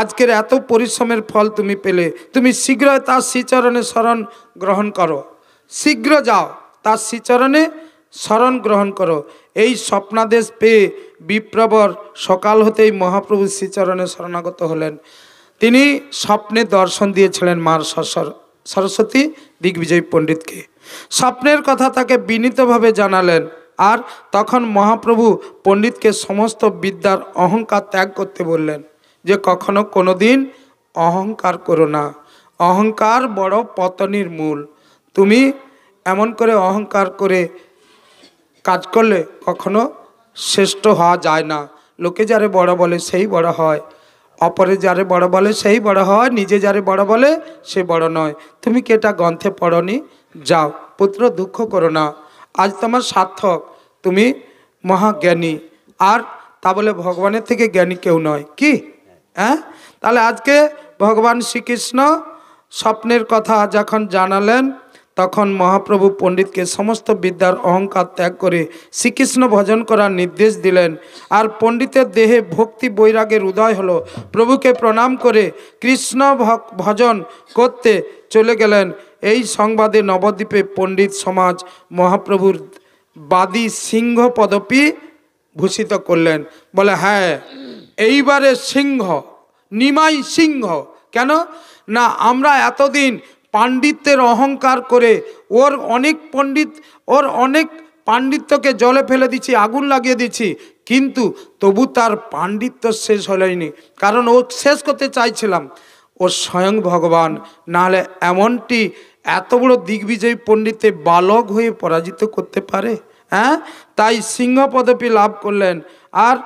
আজকের এত পরিশ্রমের ফল তুমি পেলে তুমি শীঘ্র তার শ্রীচরণে স্মরণ গ্রহণ করো শীঘ্র যাও তার শ্রীচরণে স্মরণ করো এই স্বপ্নাদেশ পেয়ে বিপ্রবর সকাল হতেই মহাপ্রভু শ্রীচরণে শরণাগত হলেন তিনি স্বপ্নে দর্শন দিয়েছিলেন মার সরস্বতী দিগ্বিজয়ী পণ্ডিতকে স্বপ্নের কথা তাকে বিনীতভাবে জানালেন আর তখন মহাপ্রভু পণ্ডিতকে সমস্ত বিদ্যার অহংকার ত্যাগ করতে বললেন যে কখনো কোনো দিন অহংকার করো না অহংকার বড় পতনির মূল তুমি এমন করে অহংকার করে কাজ করলে কখনো শ্রেষ্ঠ হওয়া যায় না লোকে যারে বড় বলে সেই বড় হয় অপরে যারে বড় বলে সেই বড় হয় নিজে যারে বড় বলে সে বড় নয় তুমি কি এটা গ্রন্থে পড়নি যাও পুত্র দুঃখ করো না আজ তোমার সার্থক তুমি মহাজ্ঞানী আর তা বলে ভগবানের থেকে জ্ঞানী কেউ নয় কি হ্যাঁ তাহলে আজকে ভগবান শ্রীকৃষ্ণ স্বপ্নের কথা যখন জানালেন তখন মহাপ্রভু পণ্ডিতকে সমস্ত বিদ্যার অহংকার ত্যাগ করে শ্রীকৃষ্ণ ভজন করার নির্দেশ দিলেন আর পণ্ডিতের দেহে ভক্তি বৈরাগের উদয় হলো প্রভুকে প্রণাম করে কৃষ্ণ ভজন করতে চলে গেলেন এই সংবাদে নবদ্বীপে পণ্ডিত সমাজ মহাপ্রভুর বাদী সিংহ পদপি ভূষিত করলেন বলে হ্যাঁ এইবারে সিংহ নিমাই সিংহ কেন না আমরা এতদিন পাণ্ডিত্যের অহংকার করে ওর অনেক পণ্ডিত ওর অনেক পাণ্ডিত্যকে জলে ফেলে দিচ্ছি আগুন লাগিয়ে দিচ্ছি কিন্তু তবু তার পাণ্ডিত্য শেষ হলেনি কারণ ও শেষ করতে চাইছিলাম ও স্বয়ং ভগবান নাহলে এমনটি এত বড় দিগ্বিজয়ী পণ্ডিতে বালক হয়ে পরাজিত করতে পারে হ্যাঁ তাই সিংহ পদবী লাভ করলেন আর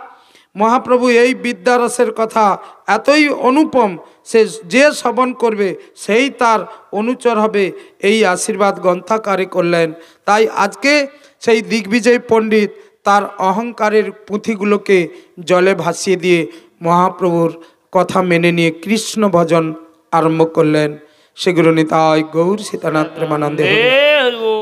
মহাপ্রভু এই বিদ্যারসের কথা এতই অনুপম সে যে শ্রবণ করবে সেই তার অনুচর হবে এই আশীর্বাদ গ্রন্থাকারে করলেন তাই আজকে সেই দিগ্বিজয় পণ্ডিত তার অহংকারের পুঁথিগুলোকে জলে ভাসিয়ে দিয়ে মহাপ্রভুর কথা মেনে নিয়ে কৃষ্ণ ভজন আরম্ভ করলেন সেগুলো নিতায় গৌর সীতানাথ প্রেমানন্দে